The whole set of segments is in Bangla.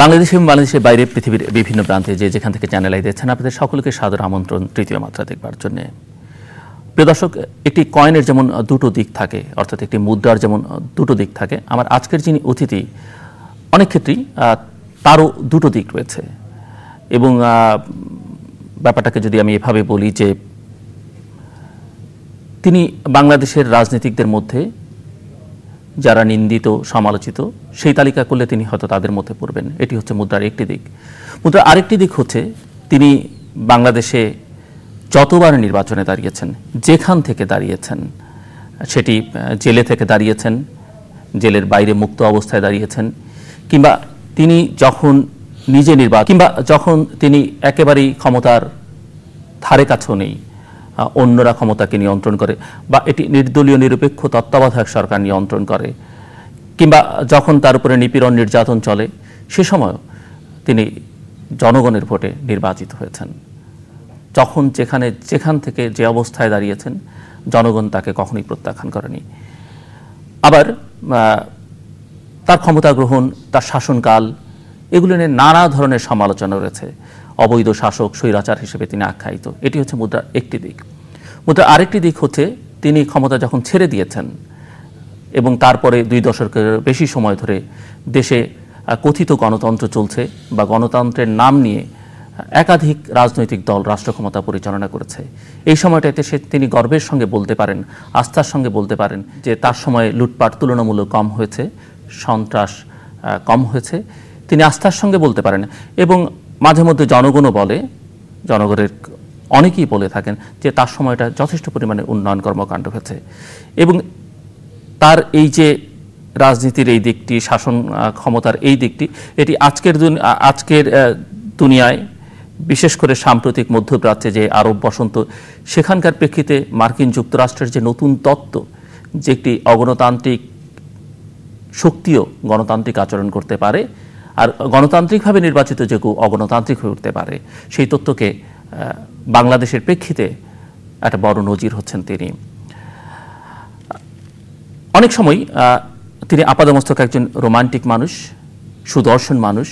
বাংলাদেশ এবং বাংলাদেশের বাইরে পৃথিবীর বিভিন্ন প্রান্তে যে যেখান থেকে চ্যানেল আই দিচ্ছেন আপনাদের সকলকে সাদর আমন্ত্রণ তৃতীয় মাত্রা দেখবার জন্যে প্রিয় দর্শক একটি কয়েনের যেমন দুটো দিক থাকে অর্থাৎ একটি মুদ্রার যেমন দুটো দিক থাকে আমার আজকের যিনি অতিথি অনেক ক্ষেত্রেই তারও দুটো দিক রয়েছে এবং ব্যাপারটাকে যদি আমি এভাবে বলি যে তিনি বাংলাদেশের রাজনীতিকদের মধ্যে যারা নিন্দিত সমালোচিত সেই তালিকা করলে তিনি হয়তো তাদের মধ্যে পড়বেন এটি হচ্ছে মুদ্রার একটি দিক মুদ্রার আরেকটি দিক হচ্ছে তিনি বাংলাদেশে যতবার নির্বাচনে দাঁড়িয়েছেন যেখান থেকে দাঁড়িয়েছেন সেটি জেলে থেকে দাঁড়িয়েছেন জেলের বাইরে মুক্ত অবস্থায় দাঁড়িয়েছেন কিংবা তিনি যখন নিজে নির্বাচন কিংবা যখন তিনি একেবারেই ক্ষমতার ধারে কাছেও নেই অন্যরা ক্ষমতাকে নিয়ন্ত্রণ করে বা এটি নির্দলীয় নিরপেক্ষ তত্ত্বাবধায়ক সরকার নিয়ন্ত্রণ করে কিংবা যখন তার উপরে নিপীড়ন নির্যাতন চলে সে সময় তিনি জনগণের ভোটে নির্বাচিত হয়েছেন যখন যেখানে যেখান থেকে যে অবস্থায় দাঁড়িয়েছেন জনগণ তাকে কখনোই প্রত্যাখ্যান করেনি আবার তার ক্ষমতা গ্রহণ তার শাসনকাল এগুলো নিয়ে নানা ধরনের সমালোচনা রয়েছে অবৈধ শাসক স্বৈরাচার হিসেবে তিনি আখ্যায়িত এটি হচ্ছে মুদ্রার একটি দিক মুদ্রা আরেকটি দিক হচ্ছে তিনি ক্ষমতা যখন ছেড়ে দিয়েছেন এবং তারপরে দুই দশকের বেশি সময় ধরে দেশে কথিত গণতন্ত্র চলছে বা গণতন্ত্রের নাম নিয়ে একাধিক রাজনৈতিক দল রাষ্ট্র ক্ষমতা পরিচালনা করেছে এই সময়টাতে সে তিনি গর্বের সঙ্গে বলতে পারেন আস্থার সঙ্গে বলতে পারেন যে তার সময়ে লুটপাট তুলনামূলক কম হয়েছে সন্ত্রাস কম হয়েছে তিনি আস্থার সঙ্গে বলতে পারেন এবং মাঝে মধ্যে জনগণও বলে জনগণের অনেকেই বলে থাকেন যে তার সময়টা যথেষ্ট পরিমাণে উন্নয়ন কর্মকাণ্ড হয়েছে এবং তার এই যে রাজনীতির এই দিকটি শাসন ক্ষমতার এই দিকটি এটি আজকের আজকের দুনিয়ায় বিশেষ করে সাম্প্রতিক মধ্যপ্রাচ্যে যে আরব বসন্ত সেখানকার প্রেক্ষিতে মার্কিন যুক্তরাষ্ট্রের যে নতুন তত্ত্ব যে একটি অগণতান্ত্রিক শক্তিও গণতান্ত্রিক আচরণ করতে পারে আর গণতান্ত্রিকভাবে নির্বাচিত যে অগণতান্ত্রিক হয়ে উঠতে পারে সেই তত্ত্বকে বাংলাদেশের প্রেক্ষিতে একটা বড় নজির হচ্ছেন তিনি অনেক সময় তিনি আপাদমস্তক একজন রোমান্টিক মানুষ সুদর্শন মানুষ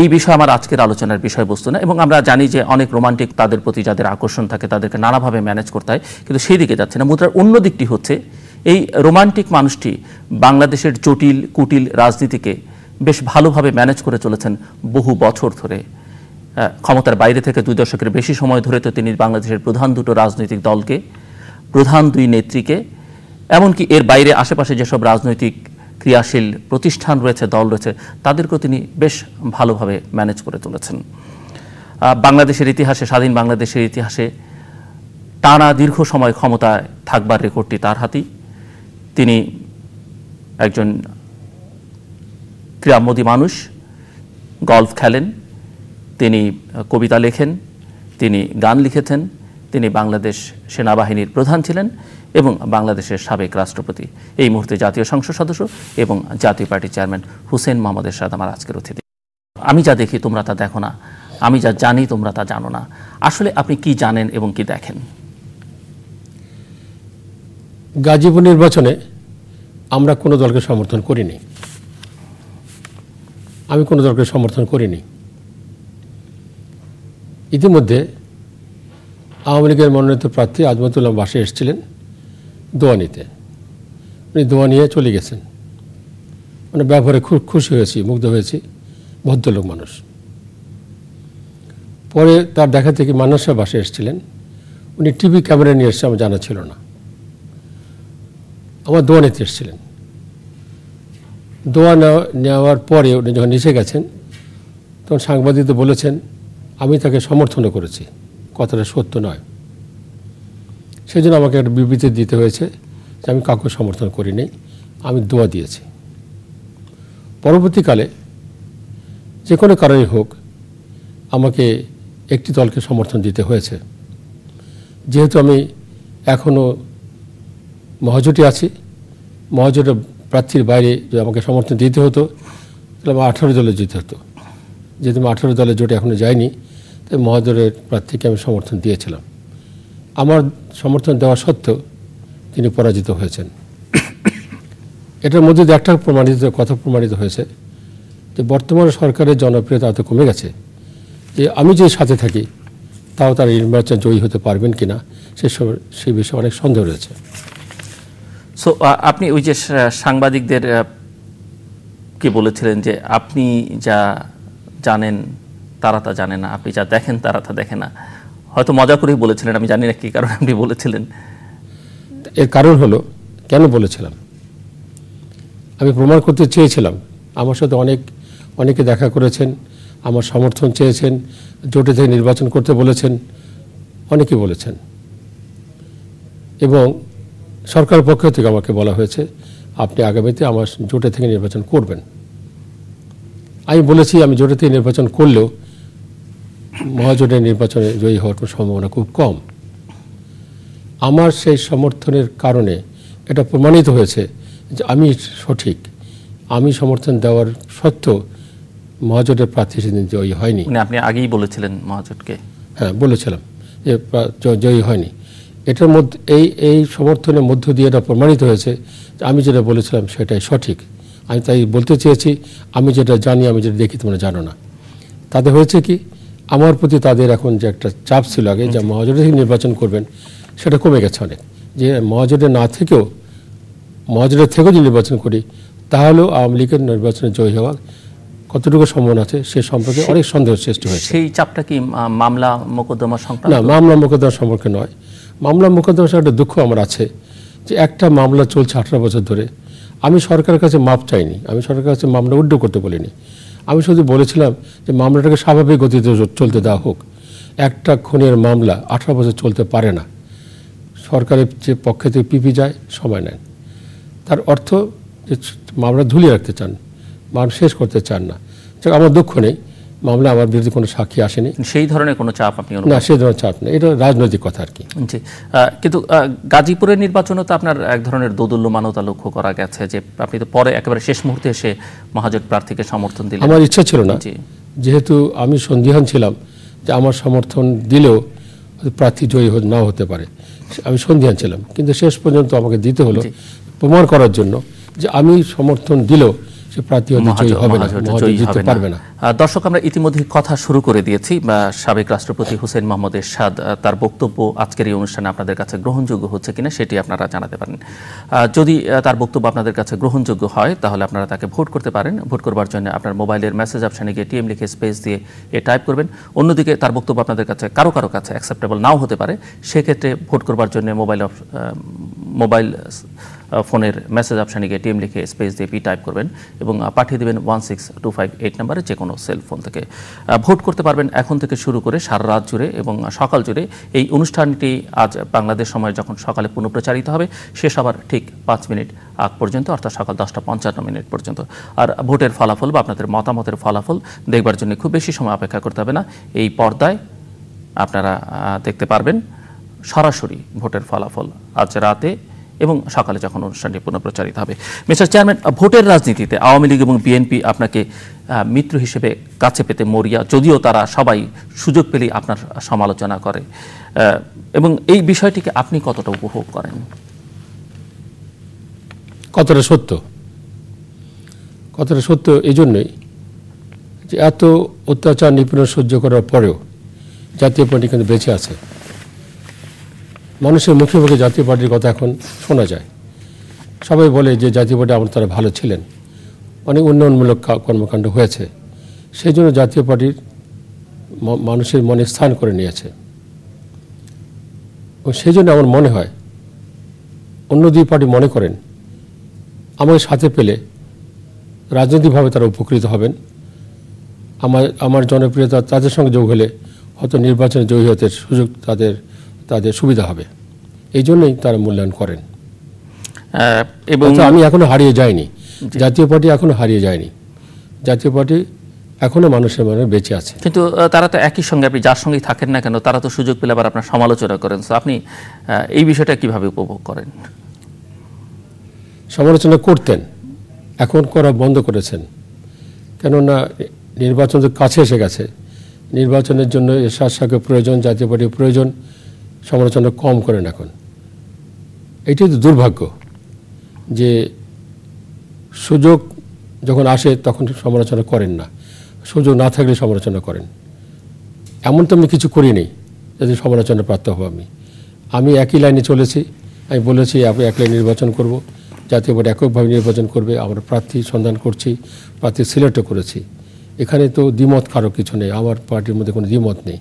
এই বিষয় আমার আজকের আলোচনার বিষয়বস্তু না এবং আমরা জানি যে অনেক রোমান্টিক তাদের প্রতি যাদের আকর্ষণ থাকে তাদেরকে নানাভাবে ম্যানেজ করতে হয় কিন্তু সেই দিকে যাচ্ছে না মুদ্রার অন্য দিকটি হচ্ছে এই রোমান্টিক মানুষটি বাংলাদেশের জটিল কুটিল রাজনীতিকে বেশ ভালোভাবে ম্যানেজ করে চলেছেন বহু বছর ধরে ক্ষমতার বাইরে থেকে দুই দশকের বেশি সময় ধরে তো তিনি বাংলাদেশের প্রধান দুটো রাজনৈতিক দলকে প্রধান দুই নেত্রীকে এমনকি এর বাইরে আশেপাশে যেসব রাজনৈতিক ক্রিয়াশীল প্রতিষ্ঠান রয়েছে দল রয়েছে তাদেরকেও তিনি বেশ ভালোভাবে ম্যানেজ করে চলেছেন বাংলাদেশের ইতিহাসে স্বাধীন বাংলাদেশের ইতিহাসে টানা দীর্ঘ সময় ক্ষমতায় থাকবার রেকর্ডটি তার হাতেই তিনি একজন ক্রীড়ামোদী মানুষ গল্ফ খেলেন তিনি কবিতা লেখেন তিনি গান লিখেছেন তিনি বাংলাদেশ সেনাবাহিনীর প্রধান ছিলেন এবং বাংলাদেশের সাবেক রাষ্ট্রপতি এই মুহূর্তে জাতীয় সংসদ সদস্য এবং জাতীয় পার্টির চেয়ারম্যান হুসেন মোহাম্মদের সাদ আমার আজকের অতিথি আমি যা দেখি তোমরা তা দেখো না আমি যা জানি তোমরা তা জানো না আসলে আপনি কি জানেন এবং কি দেখেন গাজীপুর নির্বাচনে আমরা কোনো দলকে সমর্থন করিনি আমি কোনো দলকে সমর্থন করিনি ইতিমধ্যে আওয়ামী লীগের মনোনীত প্রার্থী আজমতুল্লাহ বাসে এসেছিলেন দোয়া নিতে উনি দোয়া নিয়ে চলে গেছেন মানে ব্যবহারে খুব খুশি হয়েছি মুগ্ধ হয়েছি ভদ্রলোক মানুষ পরে তার দেখা থেকে মানুষের বাসে এসেছিলেন উনি টিভি ক্যামেরা নিয়ে এসছে আমার জানা ছিল না আমার দোয়া নিতে এসেছিলেন দোয়া নেওয়ার পরে উনি যখন এসে গেছেন তখন সাংবাদিকদের বলেছেন আমি তাকে সমর্থনও করেছি কথাটা সত্য নয় সেই জন্য আমাকে একটা বিবৃতি দিতে হয়েছে যে আমি কাউকে সমর্থন করিনি আমি দোয়া দিয়েছি পরবর্তীকালে যে কোনো কারণে হোক আমাকে একটি দলকে সমর্থন দিতে হয়েছে যেহেতু আমি এখনও মহাজোটে আছি মহাজোটে প্রার্থীর বাইরে যদি আমাকে সমর্থন দিতে হতো তাহলে আমার আঠারো দলে যেতে হতো যেহেতু আমি আঠারো দলের জোটে এখনও যাইনি তাই মহাজোরের প্রার্থীকে আমি সমর্থন দিয়েছিলাম আমার সমর্থন দেওয়া সত্ত্বেও তিনি পরাজিত হয়েছেন এটার মধ্যে একটা প্রমাণিত কথা প্রমাণিত হয়েছে যে বর্তমান সরকারের জনপ্রিয়তা এত কমে গেছে যে আমি যে সাথে থাকি তাও তারা নির্বাচন জয়ী হতে পারবেন কিনা সে সে বিষয়ে অনেক সন্দেহ রয়েছে সো আপনি ওই যে সাংবাদিকদের কি বলেছিলেন যে আপনি যা জানেন তারা তা জানে না আপনি যা দেখেন তারা তা দেখে না হয়তো মজা করেই বলেছিলেন আমি জানি না কী কারণে আপনি বলেছিলেন এর কারণ হলো কেন বলেছিলাম আমি প্রমাণ করতে চেয়েছিলাম আমার সাথে অনেক অনেকে দেখা করেছেন আমার সমর্থন চেয়েছেন জোটে থেকে নির্বাচন করতে বলেছেন অনেকে বলেছেন এবং সরকার পক্ষ থেকে আমাকে বলা হয়েছে আপনি আগামীতে আমার জোটে থেকে নির্বাচন করবেন আমি বলেছি আমি জোটে থেকে নির্বাচন করলেও মহাজোটের নির্বাচনে জয়ী হওয়ার কোনো সম্ভাবনা খুব কম আমার সেই সমর্থনের কারণে এটা প্রমাণিত হয়েছে যে আমি সঠিক আমি সমর্থন দেওয়ার সত্ত্বেও মহাজোটের প্রার্থী সেদিন জয়ী হয়নি মানে আপনি আগেই বলেছিলেন মহাজোটকে হ্যাঁ বলেছিলাম যে জয়ী হয়নি এটার মধ্যে এই এই সমর্থনের মধ্য দিয়ে এটা প্রমাণিত হয়েছে আমি যেটা বলেছিলাম সেটাই সঠিক আমি তাই বলতে চেয়েছি আমি যেটা জানি আমি যেটা দেখি তোমরা জানো না তাতে হয়েছে কি আমার প্রতি তাদের এখন যে একটা চাপ ছিল আগে যে মহাজোটে নির্বাচন করবেন সেটা কমে গেছে অনেক যে মহাজোটে না থেকেও মহাজোটের থেকেও যদি নির্বাচন করি তাহলেও আওয়ামী লীগের নির্বাচনে জয়ী হওয়া কতটুকু সম্ভাবনা আছে সে সম্পর্কে অনেক সন্দেহ সৃষ্টি হয়েছে সেই চাপটা কি মামলা মোকদ্দমা সংক্রান্ত না মামলা মোকদ্দমা সম্পর্কে নয় মামলা মোকদ্দমা একটা দুঃখ আমার আছে যে একটা মামলা চলছে আঠারো বছর ধরে আমি সরকারের কাছে মাপ চাইনি আমি সরকারের কাছে মামলা উড্ড করতে বলিনি আমি শুধু বলেছিলাম যে মামলাটাকে স্বাভাবিক গতিতে চলতে দেওয়া হোক একটা খুনের মামলা আঠারো বছর চলতে পারে না সরকারের যে পক্ষে থেকে পিপি যায় সময় নেন তার অর্থ যে মামলা ঝুলিয়ে রাখতে চান মানুষ শেষ করতে চান না আমার দুঃখ নেই মামলা আমার বিরুদ্ধে কোনো সাক্ষী আসেনি সেই ধরনের কোনো চাপ আপনি না সেই ধরনের চাপ নেই এটা রাজনৈতিক কথা আর কি জি কিন্তু গাজীপুরের নির্বাচনে তো আপনার এক ধরনের দোদুল্যমানতা লক্ষ্য করা গেছে যে আপনি তো পরে একেবারে শেষ মুহূর্তে এসে মহাজোট প্রার্থীকে সমর্থন দিলেন আমার ইচ্ছা ছিল না যেহেতু আমি সন্দিহান ছিলাম যে আমার সমর্থন দিলেও প্রার্থী জয়ী নাও হতে পারে আমি সন্দিহান ছিলাম কিন্তু শেষ পর্যন্ত আমাকে দিতে হলো প্রমাণ করার জন্য যে আমি সমর্থন দিলেও দর্শক আমরা ইতিমধ্যে কথা শুরু করে দিয়েছি সাবেক রাষ্ট্রপতি হুসেন মোহাম্মদ এরশাদ তার বক্তব্য আজকের এই অনুষ্ঠানে আপনাদের কাছে গ্রহণযোগ্য হচ্ছে কিনা সেটি আপনারা জানাতে পারেন যদি তার বক্তব্য আপনাদের কাছে গ্রহণযোগ্য হয় তাহলে আপনারা তাকে ভোট করতে পারেন ভোট করবার জন্য আপনার মোবাইলের মেসেজ অপশানে গিয়ে টিএম লিখে স্পেস দিয়ে এ টাইপ করবেন অন্যদিকে তার বক্তব্য আপনাদের কাছে কারো কারো কাছে অ্যাকসেপ্টেবল নাও হতে পারে সেক্ষেত্রে ভোট করবার জন্য মোবাইল মোবাইল ফোনের মেসেজ অপশানে গিয়ে টিএম লিখে স্পেস দিয়ে পি টাইপ করবেন এবং পাঠিয়ে দেবেন one six two five eight নাম্বারে যে কোনো সেল ফোন থেকে ভোট করতে পারবেন এখন থেকে শুরু করে সারা রাত জুড়ে এবং সকাল জুড়ে এই অনুষ্ঠানটি আজ বাংলাদেশ সময় যখন সকালে পুনঃপ্রচারিত হবে শেষ হবার ঠিক পাঁচ মিনিট আগ পর্যন্ত অর্থাৎ সকাল দশটা পঞ্চান্ন মিনিট পর্যন্ত আর ভোটের ফলাফল বা আপনাদের মতামতের ফলাফল দেখবার জন্য খুব বেশি সময় অপেক্ষা করতে হবে না এই পর্দায় আপনারা দেখতে পারবেন সরাসরি ভোটের ফলাফল আজ রাতে এবং সকালে যখন অনুষ্ঠানটি পুনঃপ্রচারিত হবে মিস্টার চেয়ারম্যান ভোটের রাজনীতিতে আওয়ামী লীগ এবং বিএনপি আপনাকে মিত্র হিসেবে কাছে পেতে মরিয়া যদিও তারা সবাই সুযোগ পেলেই আপনার সমালোচনা করে এবং এই বিষয়টিকে আপনি কতটা উপভোগ করেন কতটা সত্য কতটা সত্য এই জন্যই যে এত অত্যাচার নিপুণ সহ্য করার পরেও জাতীয় পার্টি কিন্তু বেঁচে আছে মানুষের মুখে মুখে জাতীয় পার্টির কথা এখন শোনা যায় সবাই বলে যে জাতীয় পার্টি আমার তারা ভালো ছিলেন অনেক উন্নয়নমূলক কর্মকাণ্ড হয়েছে সেই জন্য জাতীয় পার্টির মানুষের মনে স্থান করে নিয়েছে এবং সেই জন্য আমার মনে হয় অন্য দুই পার্টি মনে করেন আমাকে সাথে পেলে রাজনৈতিকভাবে তারা উপকৃত হবেন আমার আমার জনপ্রিয়তা তাদের সঙ্গে যোগ হলে হয়তো নির্বাচনে জয়ী হতে সুযোগ তাদের তাদের সুবিধা হবে এই জন্যই তারা মূল্যায়ন করেন এবং আমি এখনো হারিয়ে যাইনি জাতীয় পার্টি এখনো হারিয়ে যায়নি জাতীয় পার্টি এখনো মানুষের মনে বেঁচে আছে কিন্তু তারা তো একই সঙ্গে আপনি যার সঙ্গেই থাকেন না কেন তারা তো সুযোগ পেলে আবার আপনার সমালোচনা করেন তো আপনি এই বিষয়টা কিভাবে উপভোগ করেন সমালোচনা করতেন এখন করা বন্ধ করেছেন কেননা নির্বাচন তো কাছে এসে গেছে নির্বাচনের জন্য এর শাহকে প্রয়োজন জাতীয় পার্টির প্রয়োজন সমালোচনা কম করেন এখন এটাই তো দুর্ভাগ্য যে সুযোগ যখন আসে তখন সমালোচনা করেন না সুযোগ না থাকলে সমালোচনা করেন এমন তো আমি কিছু করিনি যাতে সমালোচনা প্রাপ্ত হব আমি আমি একই লাইনে চলেছি আমি বলেছি আপনি এক লাইনে নির্বাচন করব জাতীয় বোর্ড এককভাবে নির্বাচন করবে আমরা প্রার্থী সন্ধান করছি প্রার্থী সিলেক্টও করেছি এখানে তো দ্বিমত কারো কিছু নেই আমার পার্টির মধ্যে কোনো দ্বিমত নেই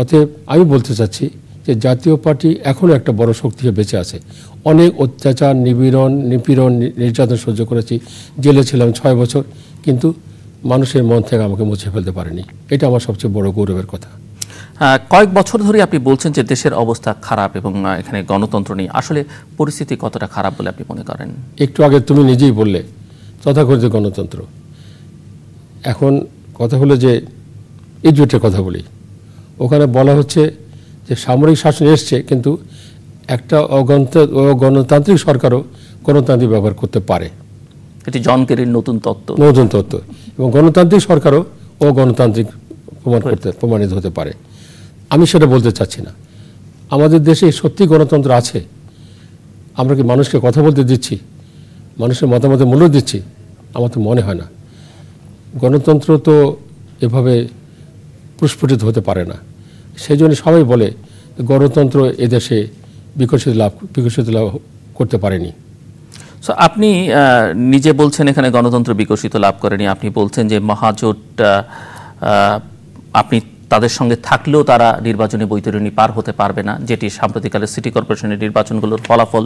অতএব আমি বলতে চাচ্ছি যে জাতীয় পার্টি এখনও একটা বড় শক্তি হিসেবে বেঁচে আছে অনেক অত্যাচার নিপীড়ন নিপীড়ন নির্যাতন সহ্য করেছি জেলে ছিলাম ছয় বছর কিন্তু মানুষের মন থেকে আমাকে মুছে ফেলতে পারেনি এটা আমার সবচেয়ে বড় গৌরবের কথা কয়েক বছর ধরে আপনি বলছেন যে দেশের অবস্থা খারাপ এবং এখানে গণতন্ত্র নেই আসলে পরিস্থিতি কতটা খারাপ বলে আপনি মনে করেন একটু আগে তুমি নিজেই বললে তথাকথিত গণতন্ত্র এখন কথা হলো যে ইজুটের কথা বলি ওখানে বলা হচ্ছে যে সামরিক শাসন এসছে কিন্তু একটা গণতান্ত্রিক সরকারও গণতান্ত্রিক ব্যবহার করতে পারে এটি জন নতুন তত্ত্ব নতুন তত্ত্ব এবং গণতান্ত্রিক সরকারও ও গণতান্ত্রিক প্রমাণ করতে প্রমাণিত হতে পারে আমি সেটা বলতে চাচ্ছি না আমাদের দেশে সত্যি গণতন্ত্র আছে আমরা কি মানুষকে কথা বলতে দিচ্ছি মানুষের মতামতে মূল্য দিচ্ছি আমার তো মনে হয় না গণতন্ত্র তো এভাবে প্রস্ফুটিত হতে পারে না সেই জন্য সবাই বলে গণতন্ত্র এদেশে বিকশিত লাভ বিকশিত লাভ করতে পারেনি সো আপনি নিজে বলছেন এখানে গণতন্ত্র বিকশিত লাভ করেনি আপনি বলছেন যে মহাজোট আপনি তাদের সঙ্গে থাকলেও তারা নির্বাচনী বৈতরণী পার হতে পারবে না যেটি সাম্প্রতিককালে সিটি কর্পোরেশনের নির্বাচনগুলোর ফলাফল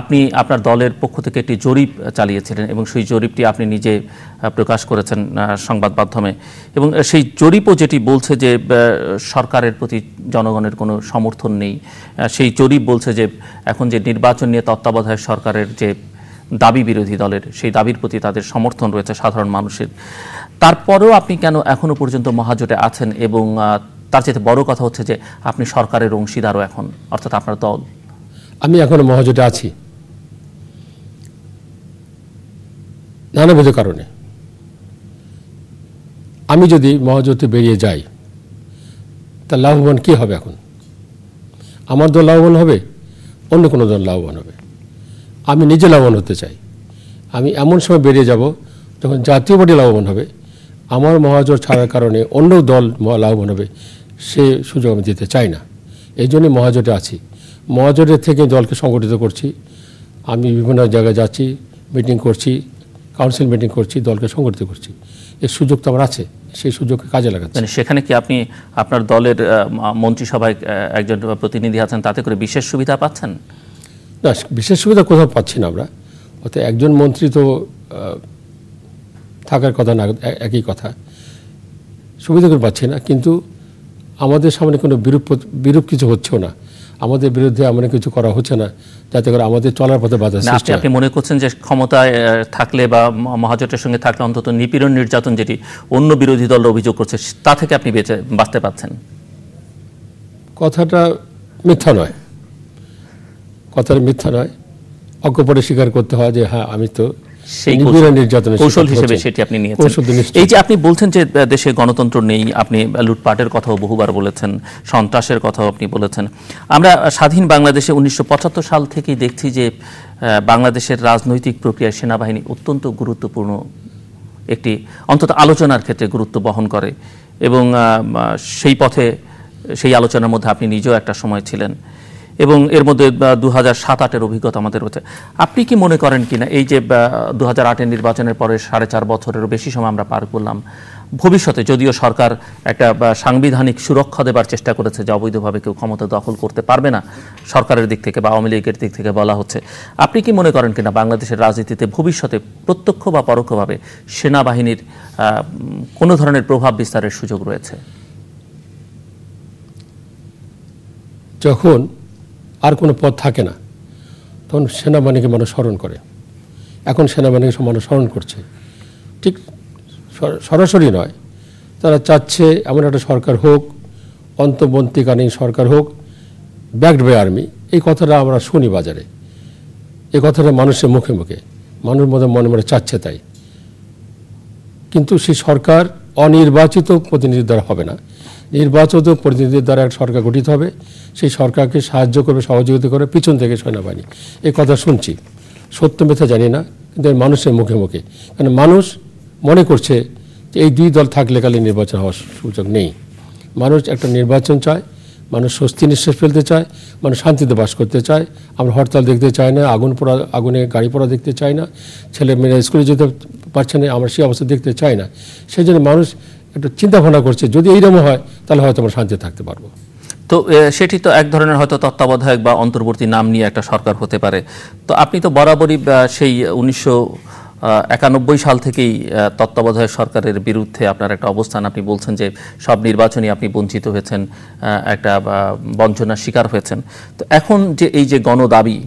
আপনি আপনার দলের পক্ষ থেকে একটি জরিপ চালিয়েছিলেন এবং সেই জরিপটি আপনি নিজে প্রকাশ করেছেন সংবাদ মাধ্যমে এবং সেই জরিপও যেটি বলছে যে সরকারের প্রতি জনগণের কোনো সমর্থন নেই সেই জরিপ বলছে যে এখন যে নির্বাচন নিয়ে তত্ত্বাবধায়ক সরকারের যে দাবি বিরোধী দলের সেই দাবির প্রতি তাদের সমর্থন রয়েছে সাধারণ মানুষের তারপরেও আপনি কেন এখনো পর্যন্ত মহাজোটে আছেন এবং তার চেয়ে বড় কথা হচ্ছে যে আপনি সরকারের অংশীদারও এখন অর্থাৎ আপনার দল আমি এখনো মহাজোটে আছি নানাবিধ কারণে আমি যদি মহাজোটে বেরিয়ে যাই তা লাভবান কী হবে এখন আমার দল লাভবান হবে অন্য কোনো দল লাভবান হবে আমি নিজে লাভবান হতে চাই আমি এমন সময় বেরিয়ে যাব যখন জাতীয় পার্টি লাভবান হবে আমার মহাজোট ছাড়ার কারণে অন্য দল লাভবান হবে সে সুযোগ আমি দিতে চাই না এই জন্যে মহাজোটে আছি মহাজোটের থেকে দলকে সংগঠিত করছি আমি বিভিন্ন জায়গায় যাচ্ছি মিটিং করছি কাউন্সিল মিটিং করছি দলকে সংগঠিত করছি এর সুযোগ তো আমার আছে সেই সুযোগকে কাজে লাগাচ্ছে মানে সেখানে কি আপনি আপনার দলের মন্ত্রিসভায় একজন প্রতিনিধি আছেন তাতে করে বিশেষ সুবিধা পাচ্ছেন না বিশেষ সুবিধা কোথাও পাচ্ছি না আমরা অর্থাৎ একজন মন্ত্রী তো থাকার কথা না একই কথা সুবিধা করে পাচ্ছি না কিন্তু আমাদের সামনে কোনো বিরূপ বিরূপ কিছু হচ্ছেও না আমাদের বিরুদ্ধে এমন কিছু করা হচ্ছে না যাতে করে আমাদের চলার পথে বাধা সৃষ্টি আপনি মনে করছেন যে ক্ষমতায় থাকলে বা মহাজোটের সঙ্গে থাকলে অন্তত নিপীড়ন নির্যাতন যেটি অন্য বিরোধী দল অভিযোগ করছে তা থেকে আপনি বেঁচে বাঁচতে পারছেন কথাটা মিথ্যা নয় কথাটা মিথ্যা নয় অজ্ঞপরে স্বীকার করতে হয় যে হ্যাঁ আমি তো সেই কৌশল হিসেবে সেটি আপনি নিয়েছেন এই যে আপনি বলছেন যে দেশে গণতন্ত্র নেই আপনি লুটপাটের কথাও বহুবার বলেছেন সন্ত্রাসের কথাও আপনি বলেছেন আমরা স্বাধীন বাংলাদেশে উনিশশো সাল থেকেই দেখছি যে বাংলাদেশের রাজনৈতিক প্রক্রিয়া সেনাবাহিনী অত্যন্ত গুরুত্বপূর্ণ একটি অন্তত আলোচনার ক্ষেত্রে গুরুত্ব বহন করে এবং সেই পথে সেই আলোচনার মধ্যে আপনি নিজেও একটা সময় ছিলেন এবং এর মধ্যে দু হাজার সাত আটের অভিজ্ঞতা আমাদের রয়েছে আপনি কি মনে করেন কি না এই যে দু হাজার আটের নির্বাচনের পরে সাড়ে চার বছরেরও বেশি সময় আমরা পার করলাম ভবিষ্যতে যদিও সরকার একটা সাংবিধানিক সুরক্ষা দেবার চেষ্টা করেছে যে অবৈধভাবে কেউ ক্ষমতা দখল করতে পারবে না সরকারের দিক থেকে বা আওয়ামী লীগের দিক থেকে বলা হচ্ছে আপনি কি মনে করেন কিনা বাংলাদেশের রাজনীতিতে ভবিষ্যতে প্রত্যক্ষ বা পরোক্ষভাবে সেনাবাহিনীর কোনো ধরনের প্রভাব বিস্তারের সুযোগ রয়েছে যখন আর কোনো পথ থাকে না তখন সেনাবাহিনীকে মানুষ স্মরণ করে এখন সেনাবাহিনীকে মানুষ স্মরণ করছে ঠিক সরাসরি নয় তারা চাচ্ছে এমন একটা সরকার হোক অন্তবন্তীকালীন সরকার হোক ব্যাকড বাই আর্মি এই কথাটা আমরা শুনি বাজারে এই কথাটা মানুষের মুখে মুখে মানুষের মধ্যে মনে মনে চাচ্ছে তাই কিন্তু সেই সরকার অনির্বাচিত প্রতিনিধির দ্বারা হবে না নির্বাচিত প্রতিনিধির দ্বারা এক সরকার গঠিত হবে সেই সরকারকে সাহায্য করবে সহযোগিতা করবে পিছন থেকে সেনাবাহিনী এ কথা শুনছি সত্য মেথা জানি না কিন্তু মানুষের মুখে মুখে কারণ মানুষ মনে করছে যে এই দুই দল থাকলে কালে নির্বাচন হওয়ার সুযোগ নেই মানুষ একটা নির্বাচন চায় মানুষ স্বস্তি নিঃশ্বাস ফেলতে চায় মানুষ শান্তিতে বাস করতে চায় আমরা হরতাল দেখতে চাই না আগুন পোড়া আগুনে গাড়ি পোড়া দেখতে চাই না ছেলে মেয়েরা স্কুলে যেতে পারছে না আমরা সেই অবস্থা দেখতে চাই না সেই জন্য মানুষ একটু চিন্তাভাবনা করছে যদি এইরকম হয় তাহলে হয়তো আমরা শান্তিতে থাকতে পারবো তো সেটি তো এক ধরনের হয়তো তত্ত্বাবধায়ক বা অন্তর্বর্তী নাম নিয়ে একটা সরকার হতে পারে তো আপনি তো বরাবরই সেই উনিশশো একানব্বই সাল থেকেই তত্ত্বাবধায়ক সরকারের বিরুদ্ধে আপনার একটা অবস্থান আপনি বলছেন যে সব নির্বাচনী আপনি বঞ্চিত হয়েছেন একটা বঞ্চনার শিকার হয়েছেন তো এখন যে এই যে গণ দাবি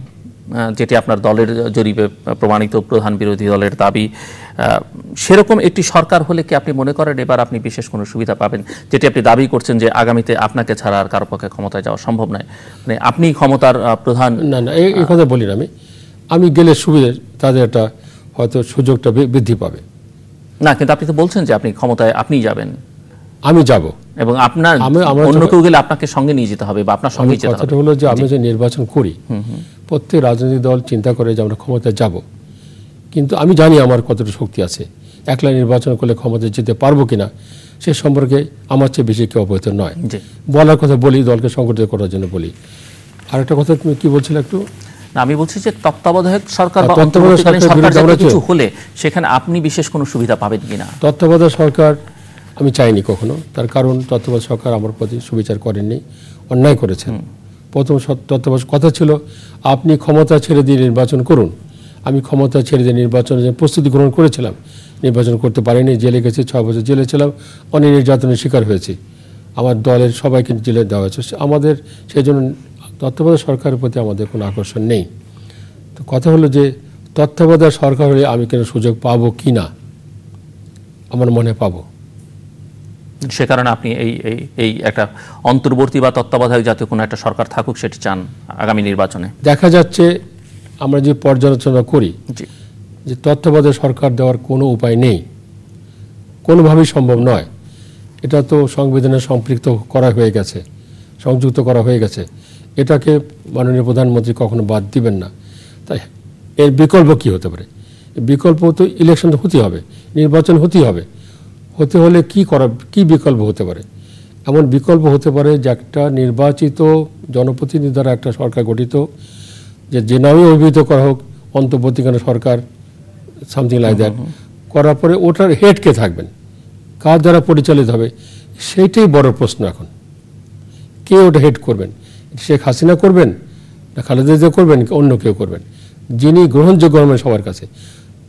যেটি আপনার দলের জরিপে প্রমাণিত প্রধান বিরোধী দলের দাবি সেরকম একটি সরকার হলে কি আপনি মনে করেন এবার আপনি বিশেষ কোনো সুবিধা পাবেন যেটি আপনি দাবি করছেন যে আগামীতে আপনাকে ছাড়া আর কারো পক্ষে ক্ষমতায় যাওয়া সম্ভব নয় মানে আপনি ক্ষমতার প্রধান না না এই কথা বলি না আমি আমি গেলে সুবিধা তাদের একটা হয়তো সুযোগটা বৃদ্ধি পাবে না কিন্তু আপনি তো বলছেন যে আপনি ক্ষমতায় আপনি যাবেন আমি যাব এবং আপনার অন্য কেউ গেলে আপনাকে সঙ্গে নিয়ে যেতে হবে বা আপনার সঙ্গে যেতে হবে কথাটা হলো যে আমি যে নির্বাচন করি প্রত্যেক রাজনৈতিক দল চিন্তা করে যে আমরা ক্ষমতায় যাব কিন্তু আমি জানি আমার কতটা শক্তি আছে একলা নির্বাচন করলে ক্ষমতায় যেতে পারবো কিনা সে সম্পর্কে আমার চেয়ে বেশি কেউ অবহিত নয় বলার কথা বলি দলকে সংগঠিত করার জন্য বলি আরেকটা কথা তুমি কি বলছিলে একটু না আমি বলছি যে তত্ত্বাবধায়ক সরকার বা তত্ত্বাবধায়ক সরকার কিছু হলে সেখানে আপনি বিশেষ কোনো সুবিধা পাবেন কিনা তত্ত্বাবধায়ক সরকার আমি চাইনি কখনো তার কারণ তত্ত্বাবধায়ক সরকার আমার প্রতি সুবিচার করেননি অন্যায় করেছেন প্রথম তত্ত্বাবধায়ক কথা ছিল আপনি ক্ষমতা ছেড়ে দিয়ে নির্বাচন করুন আমি ক্ষমতা ছেড়ে দিয়ে নির্বাচনের জন্য প্রস্তুতি গ্রহণ করেছিলাম নির্বাচন করতে পারিনি জেলে গেছি ছয় বছর জেলে ছিলাম অনেক নির্যাতনের শিকার হয়েছি আমার দলের সবাইকে জেলে দেওয়া হয়েছে আমাদের সেই জন্য তত্ত্বাবধায়ক সরকারের প্রতি আমাদের কোনো আকর্ষণ নেই তো কথা হলো যে তত্ত্বাবধায়ক সরকার হলে আমি কেন সুযোগ পাবো কি না আমার মনে পাবো সে কারণে আপনি এই এই একটা অন্তর্বর্তী বা তত্ত্বাবধায়ক জাতীয় কোনো একটা সরকার থাকুক সেটি চান আগামী নির্বাচনে দেখা যাচ্ছে আমরা যে পর্যালোচনা করি যে তত্ত্বাবধায়ক সরকার দেওয়ার কোনো উপায় নেই কোনোভাবেই সম্ভব নয় এটা তো সংবিধানে সম্পৃক্ত করা হয়ে গেছে সংযুক্ত করা হয়ে গেছে এটাকে মাননীয় প্রধানমন্ত্রী কখনো বাদ দিবেন না তাই এর বিকল্প কি হতে পারে বিকল্প তো ইলেকশন তো হতে হবে নির্বাচন হতেই হবে হতে হলে কি করা কি বিকল্প হতে পারে এমন বিকল্প হতে পারে যে একটা নির্বাচিত জনপ্রতিনিধি দ্বারা একটা সরকার গঠিত যে যে নামে অভিহিত করা হোক অন্তর্বর্তীকালীন সরকার সামথিং লাই দেন করার পরে ওটার হেডকে থাকবেন কার দ্বারা পরিচালিত হবে সেইটাই বড় প্রশ্ন এখন কে ওটা হেড করবেন শেখ হাসিনা করবেন না খালেদা জিয়া করবেন অন্য কেউ করবেন যিনি গ্রহণযোগ্য হবেন সবার কাছে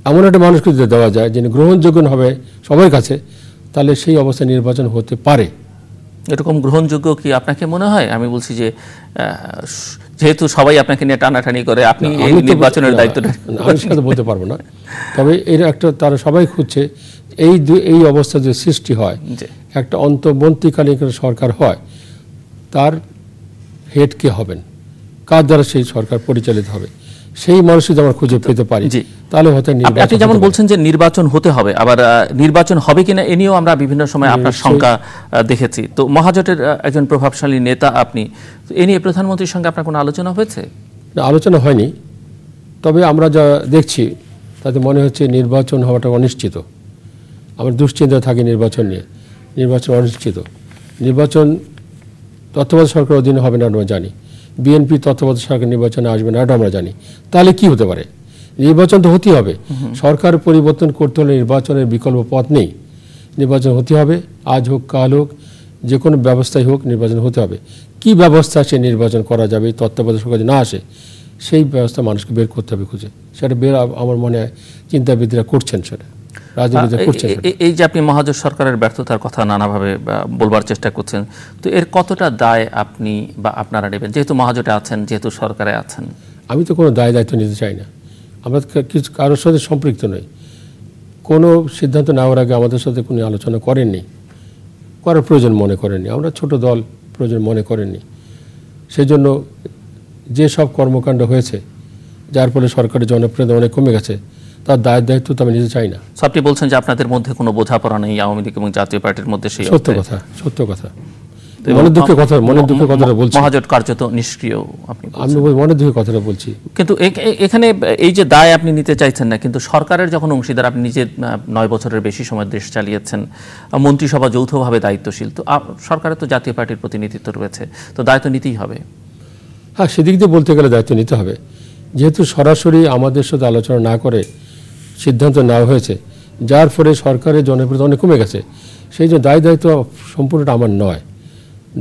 এমন একটা মানুষকে যদি দেওয়া যায় যিনি গ্রহণযোগ্য হবে সবার কাছে তাহলে সেই অবস্থায় নির্বাচন হতে পারে এরকম গ্রহণযোগ্য কি আপনাকে মনে হয় আমি বলছি যে যেহেতু সবাই আপনাকে নিয়ে টানাটানি করে আপনি এই নির্বাচনের দায়িত্বটা বলতে পারবো না তবে এর একটা তারা সবাই খুঁজছে এই এই অবস্থা যে সৃষ্টি হয় একটা অন্তর্বর্তীকালীন সরকার হয় তার হেড কে হবেন কার দ্বারা সেই সরকার পরিচালিত হবে সেই মানুষ যদি আমরা খুঁজে পেতে পারি তাহলে হয়তো আপনি যেমন বলছেন যে নির্বাচন হতে হবে আবার নির্বাচন হবে কিনা এ নিয়েও আমরা বিভিন্ন সময় আপনার শঙ্কা দেখেছি তো মহাজোটের একজন প্রভাবশালী নেতা আপনি এ নিয়ে প্রধানমন্ত্রীর সঙ্গে আপনার কোনো আলোচনা হয়েছে আলোচনা হয়নি তবে আমরা যা দেখছি তাতে মনে হচ্ছে নির্বাচন হওয়াটা অনিশ্চিত আমার দুশ্চিন্তা থাকে নির্বাচন নিয়ে নির্বাচন অনিশ্চিত নির্বাচন তত্ত্বাবধায়ক সরকার অধীনে হবে না আমরা জানি বিএনপি তত্ত্বাবধায়ক সরকার নির্বাচনে আসবে না এটা আমরা জানি তাহলে কি হতে পারে নির্বাচন তো হতেই হবে সরকার পরিবর্তন করতে হলে নির্বাচনের বিকল্প পথ নেই নির্বাচন হতে হবে আজ হোক কাল হোক যে কোনো ব্যবস্থাই হোক নির্বাচন হতে হবে কি ব্যবস্থা সে নির্বাচন করা যাবে তত্ত্বাবধায়ক সরকার না আসে সেই ব্যবস্থা মানুষকে বের করতে হবে খুঁজে সেটা বের আমার মনে হয় চিন্তাবিদরা করছেন সেটা এই যে আপনি মহাজোট সরকারের ব্যর্থতার কথা নানাভাবে বলবার চেষ্টা করছেন তো এর কতটা দায় আপনি বা আপনারা নেবেন যেহেতু মহাজোটে আছেন যেহেতু সরকারে আছেন আমি তো কোনো দায় দায়িত্ব নিতে চাই না আমরা কিছু কারোর সাথে সম্পৃক্ত নই কোনো সিদ্ধান্ত নেওয়ার আগে আমাদের সাথে কোনো আলোচনা করেননি করার প্রয়োজন মনে করেননি আমরা ছোট দল প্রয়োজন মনে করেননি সেই জন্য যে সব কর্মকাণ্ড হয়েছে যার ফলে সরকারের জনপ্রিয়তা অনেক কমে গেছে তার দায়ের দায়িত্ব তো আমি নিতে চাই না আপনি বলছেন যে আপনাদের মধ্যে কোনো বোঝাপড়া নেই আওয়ামী লীগ এবং জাতীয় পার্টির মধ্যে সেই সত্য কথা সত্য কথা মনের দুঃখের কথা মনের দুঃখের কথাটা বলছি মহাজোট নিষ্ক্রিয় আপনি আমি মনের দুঃখের কথাটা বলছি কিন্তু এখানে এই যে দায় আপনি নিতে চাইছেন না কিন্তু সরকারের যখন অংশীদার আপনি নিজে নয় বছরের বেশি সময় দেশ চালিয়েছেন মন্ত্রিসভা যৌথভাবে দায়িত্বশীল তো সরকারের তো জাতীয় পার্টির প্রতিনিধিত্ব রয়েছে তো দায়িত্ব নিতেই হবে হ্যাঁ সেদিক দিয়ে বলতে গেলে দায়িত্ব নিতে হবে যেহেতু সরাসরি আমাদের সাথে আলোচনা না করে সিদ্ধান্ত নেওয়া হয়েছে যার ফলে সরকারের জনপ্রিয়তা অনেক কমে গেছে সেই জন্য দায় দায়িত্ব সম্পূর্ণটা আমার নয়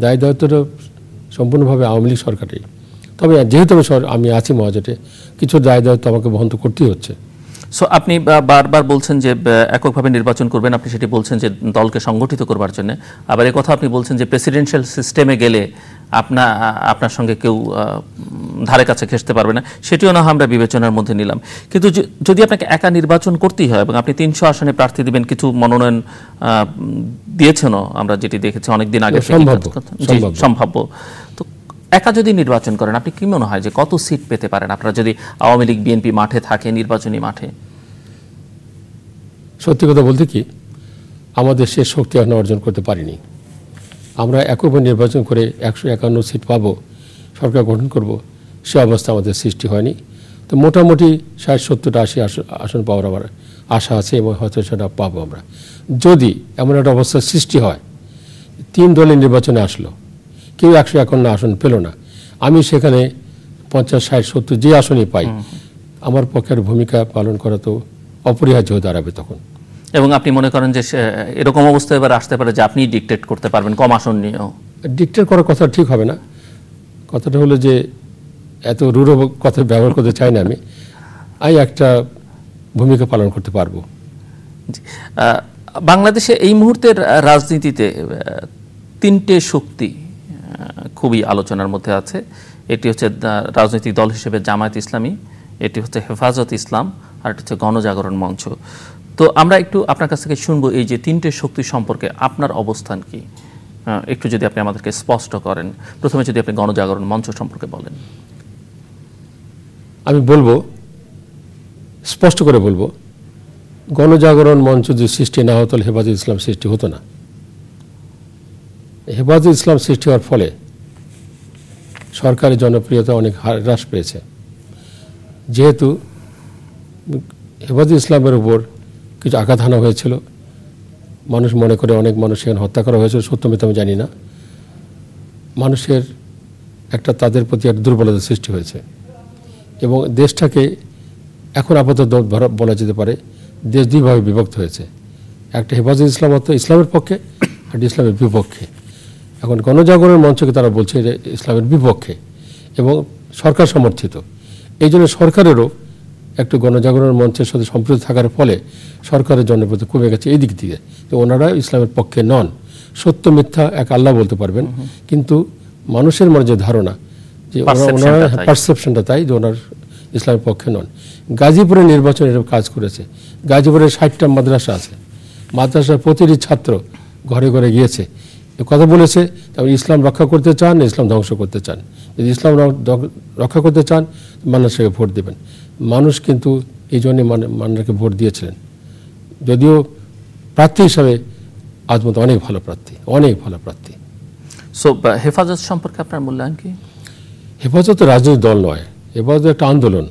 দায় দায়িত্বটা সম্পূর্ণভাবে আওয়ামী লীগ সরকারই তবে যেহেতু আমি আমি আছি মহাজোটে কিছু দায় দায়িত্ব আমাকে বহন করতেই হচ্ছে সো আপনি বারবার বলছেন যে এককভাবে নির্বাচন করবেন আপনি সেটি বলছেন যে দলকে সংগঠিত করবার জন্য আবার এ কথা আপনি বলছেন যে প্রেসিডেন্সিয়াল সিস্টেমে গেলে আপনা আপনার সঙ্গে কেউ ধারে কাছে খেসতে পারবে না সেটিও না আমরা বিবেচনার মধ্যে নিলাম কিন্তু যদি আপনাকে একা নির্বাচন করতেই হয় এবং আপনি তিনশো আসনে প্রার্থী দিবেন কিছু মনোনয়ন দিয়েছেনও আমরা যেটি দেখেছি অনেকদিন আগে সম্ভাব্য একা যদি নির্বাচন করেন আপনি কি মনে হয় যে কত সিট পেতে পারেন আপনারা যদি আওয়ামী লীগ বিএনপি মাঠে থাকে নির্বাচনী মাঠে সত্যি কথা বলতে কি আমাদের সে শক্তি এখন অর্জন করতে পারিনি আমরা একবার নির্বাচন করে একশো একান্ন সিট পাব সরকার গঠন করব সে অবস্থা আমাদের সৃষ্টি হয়নি তো মোটামুটি ষাট সত্তরটা আশি আসন পাওয়ার আমার আশা আছে এবং হয়তো সেটা পাবো আমরা যদি এমন একটা অবস্থার সৃষ্টি হয় তিন দলের নির্বাচনে আসলো কেউ একশো একান্ন আসন পেল না আমি সেখানে পঞ্চাশ ষাট সত্তর যে আসনই পাই আমার পক্ষের ভূমিকা পালন করা তো অপরিহার্য হয়ে দাঁড়াবে তখন এবং আপনি মনে করেন যে এরকম অবস্থা এবার আসতে পারে যে আপনি ডিকটেট করতে পারবেন কম আসন নিয়েও ডিকটেট করার কথা ঠিক হবে না কথাটা হলো যে এত রূঢ় কথা ব্যবহার করতে চাই না আমি আমি একটা ভূমিকা পালন করতে পারবো বাংলাদেশে এই মুহূর্তের রাজনীতিতে তিনটে শক্তি খুবই আলোচনার মধ্যে আছে এটি হচ্ছে রাজনৈতিক দল হিসেবে জামায়াত ইসলামী এটি হচ্ছে হেফাজত ইসলাম আর এটি হচ্ছে গণজাগরণ মঞ্চ তো আমরা একটু আপনার কাছ থেকে শুনবো এই যে তিনটে শক্তি সম্পর্কে আপনার অবস্থান কি একটু যদি আপনি আমাদেরকে স্পষ্ট করেন প্রথমে যদি আপনি গণজাগরণ মঞ্চ সম্পর্কে বলেন আমি বলবো স্পষ্ট করে বলবো গণজাগরণ মঞ্চ যদি সৃষ্টি না হতো হেফাজত ইসলাম সৃষ্টি হতো না হেফাজ ইসলাম সৃষ্টি হওয়ার ফলে সরকারের জনপ্রিয়তা অনেক হ্রাস পেয়েছে যেহেতু হেফাজ ইসলামের উপর কিছু আঘাত হানা হয়েছিল মানুষ মনে করে অনেক মানুষ সেখানে হত্যা করা হয়েছিল সত্য মিথ্যা আমি জানি না মানুষের একটা তাদের প্রতি একটা দুর্বলতা সৃষ্টি হয়েছে এবং দেশটাকে এখন আপাতত বলা যেতে পারে দেশ দুইভাবে বিভক্ত হয়েছে একটা হেফাজত ইসলাম ইসলামের পক্ষে আর ইসলামের বিপক্ষে এখন গণজাগরণের মঞ্চকে তারা বলছে যে ইসলামের বিপক্ষে এবং সরকার সমর্থিত এই জন্য সরকারেরও একটু গণজাগরণের মঞ্চের সাথে সম্পৃক্ত থাকার ফলে সরকারের জনপ্রতি কমে গেছে এই দিক দিয়ে তো ওনারা ইসলামের পক্ষে নন সত্য মিথ্যা এক আল্লাহ বলতে পারবেন কিন্তু মানুষের মনে যে ধারণা যে ওনারা পারসেপশনটা তাই যে ওনার ইসলামের পক্ষে নন গাজীপুরের নির্বাচন এরকম কাজ করেছে গাজীপুরে ষাটটা মাদ্রাসা আছে মাদ্রাসার প্রতিটি ছাত্র ঘরে ঘরে গিয়েছে কথা বলেছে তারপরে ইসলাম রক্ষা করতে চান ইসলাম ধ্বংস করতে চান যদি ইসলাম রক্ষা করতে চান মানুষকে ভোট দেবেন মানুষ কিন্তু এই জন্যে মান্নাকে ভোট দিয়েছিলেন যদিও প্রার্থী হিসাবে আজ মতো অনেক ভালো প্রার্থী অনেক ভালো প্রার্থী সো হেফাজত সম্পর্কে আপনার মূল্যায়ন কি হেফাজত রাজনৈতিক দল নয় হেফাজত একটা আন্দোলন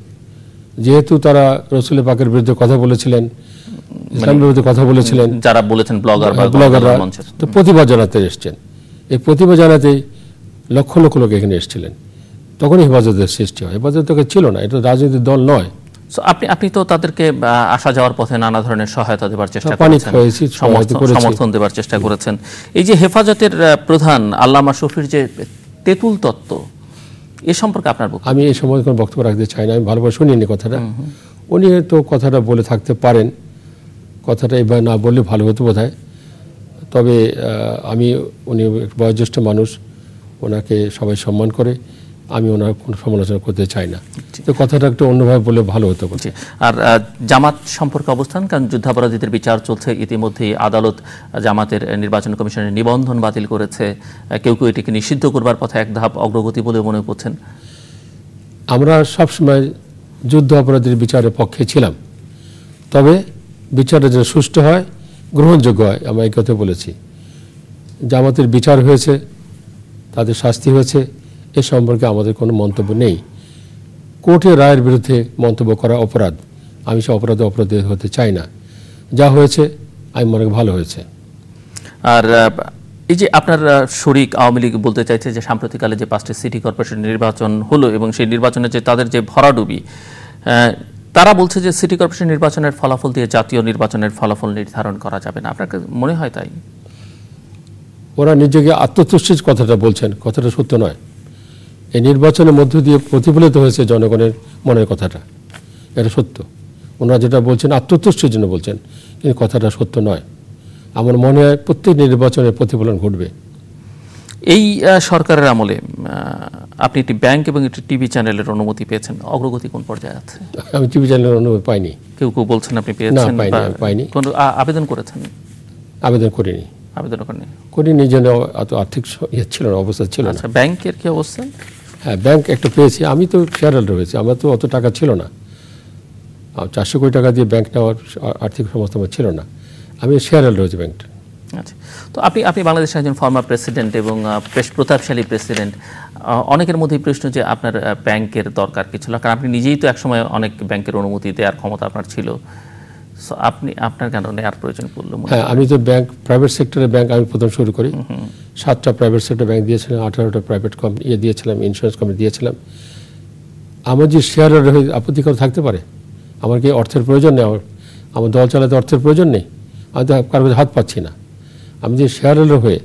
যেহেতু তারা রসুল পাকের বিরুদ্ধে কথা বলেছিলেন মানে ইসলাম বিরোধী কথা বলেছিলেন যারা বলেছেন ব্লগার বা ব্লগাররা হ্যাঁ, তো প্রতিবাদ জানাতে এসছেন এই জানাতে লক্ষ লক্ষ লোক এখানে এসেছিলেন তখনই হেফাজতের সৃষ্টি হয় ছিল না এটা রাজনৈতিক দল নয় আপনি আপনি তো তাদেরকে আসা যাওয়ার পথে নানা ধরনের সহায়তা চেষ্টা করেছেন সমর্থন চেষ্টা করেছেন এই যে হেফাজতের প্রধান আল্লামা শফির যে তেতুল তত্ত্ব এ সম্পর্কে আপনার আমি এই সম্পর্কে কোনো বক্তব্য রাখতে চাই না আমি ভালোভাবে শুনিনি কথাটা উনি তো কথাটা বলে থাকতে পারেন কথাটা এবার না বললে ভালো হতো বোধ তবে আমি উনি বয়োজ্যেষ্ঠ মানুষ ওনাকে সবাই সম্মান করে আমি ওনার কোনো সমালোচনা করতে চাই না তো কথাটা একটু অন্যভাবে বলে ভালো হতো আর জামাত সম্পর্কে অবস্থান কারণ যুদ্ধাপরাধীদের বিচার চলছে ইতিমধ্যে আদালত জামাতের নির্বাচন কমিশনের নিবন্ধন বাতিল করেছে কেউ কেউ এটিকে নিষিদ্ধ করবার পথে এক ধাপ অগ্রগতি বলে মনে করছেন আমরা সবসময় যুদ্ধ অপরাধীর বিচারের পক্ষে ছিলাম তবে বিচারটা যেন সুষ্ঠু হয় গ্রহণযোগ্য হয় আমরা এই কথা বলেছি জামাতের বিচার হয়েছে তাদের শাস্তি হয়েছে এ সম্পর্কে আমাদের কোনো মন্তব্য নেই কোর্টের রায়ের বিরুদ্ধে মন্তব্য করা অপরাধ আমি সে অপরাধে অপরাধী হতে চাই না যা হয়েছে আমি মনে ভালো হয়েছে আর এই যে আপনার শরিক আওয়ামী লীগ বলতে চাইছে যে সাম্প্রতিককালে যে পাঁচটি সিটি কর্পোরেশন নির্বাচন হলো এবং সেই নির্বাচনে যে তাদের যে ভরাডুবি তারা বলছে যে সিটি কর্পোরেশন নির্বাচনের ফলাফল দিয়ে জাতীয় নির্বাচনের ফলাফল নির্ধারণ করা যাবে না আপনার মনে হয় তাই ওরা নিজেকে আত্মতুষ্টির কথাটা বলছেন কথাটা সত্য নয় এই নির্বাচনের মধ্য দিয়ে প্রতিফলিত হয়েছে জনগণের মনের কথাটা এটা সত্য ওনারা যেটা বলছেন আত্মতুষ্টির জন্য বলছেন কিন্তু কথাটা সত্য নয় আমার মনে হয় প্রত্যেক নির্বাচনের প্রতিফলন ঘটবে এই সরকারের আমলে আপনি একটি ব্যাংক এবং একটি টিভি চ্যানেলের অনুমতি পেয়েছেন অগ্রগতি কোন পর্যায়ে আছে আমি টিভি চ্যানেলের অনুমতি পাইনি কেউ কেউ বলছেন আপনি পেয়েছেন পাইনি কোন আবেদন করেছেন আবেদন করিনি আবেদন করিনি করিনি জন্য এত আর্থিক ইয়ে ছিল না অবস্থা ছিল না আচ্ছা, ব্যাংকের কি অবস্থা হ্যাঁ ব্যাংক একটা পেয়েছি আমি তো শেয়ারহোল্ডার হয়েছি আমার তো অত টাকা ছিল না চারশো কোটি টাকা দিয়ে ব্যাংক নেওয়ার আর্থিক সমস্যা আমার ছিল না আমি শেয়ারহোল্ডার হয়েছি ব্যাংকটা আচ্ছা তো আপনি আপনি বাংলাদেশের একজন ফর্মার প্রেসিডেন্ট এবং বেশ প্রতাপশালী প্রেসিডেন্ট অনেকের মধ্যেই প্রশ্ন যে আপনার ব্যাংকের দরকার কি ছিল কারণ আপনি নিজেই তো একসময় অনেক ব্যাংকের অনুমতি দেওয়ার ক্ষমতা আপনার ছিল সো আপনি আপনার কারণে আর প্রয়োজন পড়লো হ্যাঁ আমি তো ব্যাংক প্রাইভেট সেক্টরে ব্যাংক আমি প্রথম শুরু করি সাতটা প্রাইভেট সেক্টর ব্যাংক দিয়েছিলাম আঠারোটা প্রাইভেট কোম্পানি ইয়ে দিয়েছিলাম ইন্স্যুরেন্স কোম্পানি দিয়েছিলাম আমার যে শেয়ার আপত্তিকর থাকতে পারে আমার কি অর্থের প্রয়োজন নেই আমার আমার দল চালাতে অর্থের প্রয়োজন নেই আমি তো কারো হাত পাচ্ছি না আমি যে শেয়ার হোল্ডার হয়ে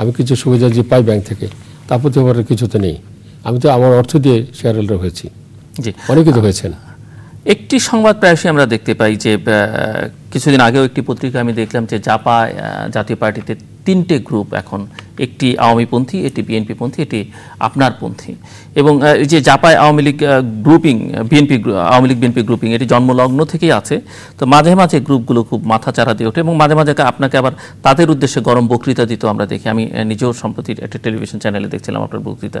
আমি কিছু সুবিধা যে পাই ব্যাংক থেকে তার প্রতি আমার কিছু তো নেই আমি তো আমার অর্থ দিয়ে শেয়ার হোল্ডার হয়েছি অনেকে তো হয়েছে না একটি সংবাদ প্রায়শই আমরা দেখতে পাই যে কিছুদিন আগেও একটি পত্রিকা আমি দেখলাম যে জাপা জাতীয় পার্টিতে তিনটে গ্রুপ এখন একটি আওয়ামীপন্থী এটি পন্থী এটি আপনার পন্থী এবং যে জাপায় আওয়ামী লীগ গ্রুপিং বিএনপি আওয়ামী লীগ বিএনপি গ্রুপিং এটি জন্মলগ্ন থেকেই আছে তো মাঝে মাঝে গ্রুপগুলো খুব মাথা দিয়ে ওঠে এবং মাঝে মাঝে আপনাকে আবার তাদের উদ্দেশ্যে গরম বক্তৃতা দিত আমরা দেখি আমি নিজেও সম্প্রতি একটা টেলিভিশন চ্যানেলে দেখছিলাম আপনার বক্তৃতা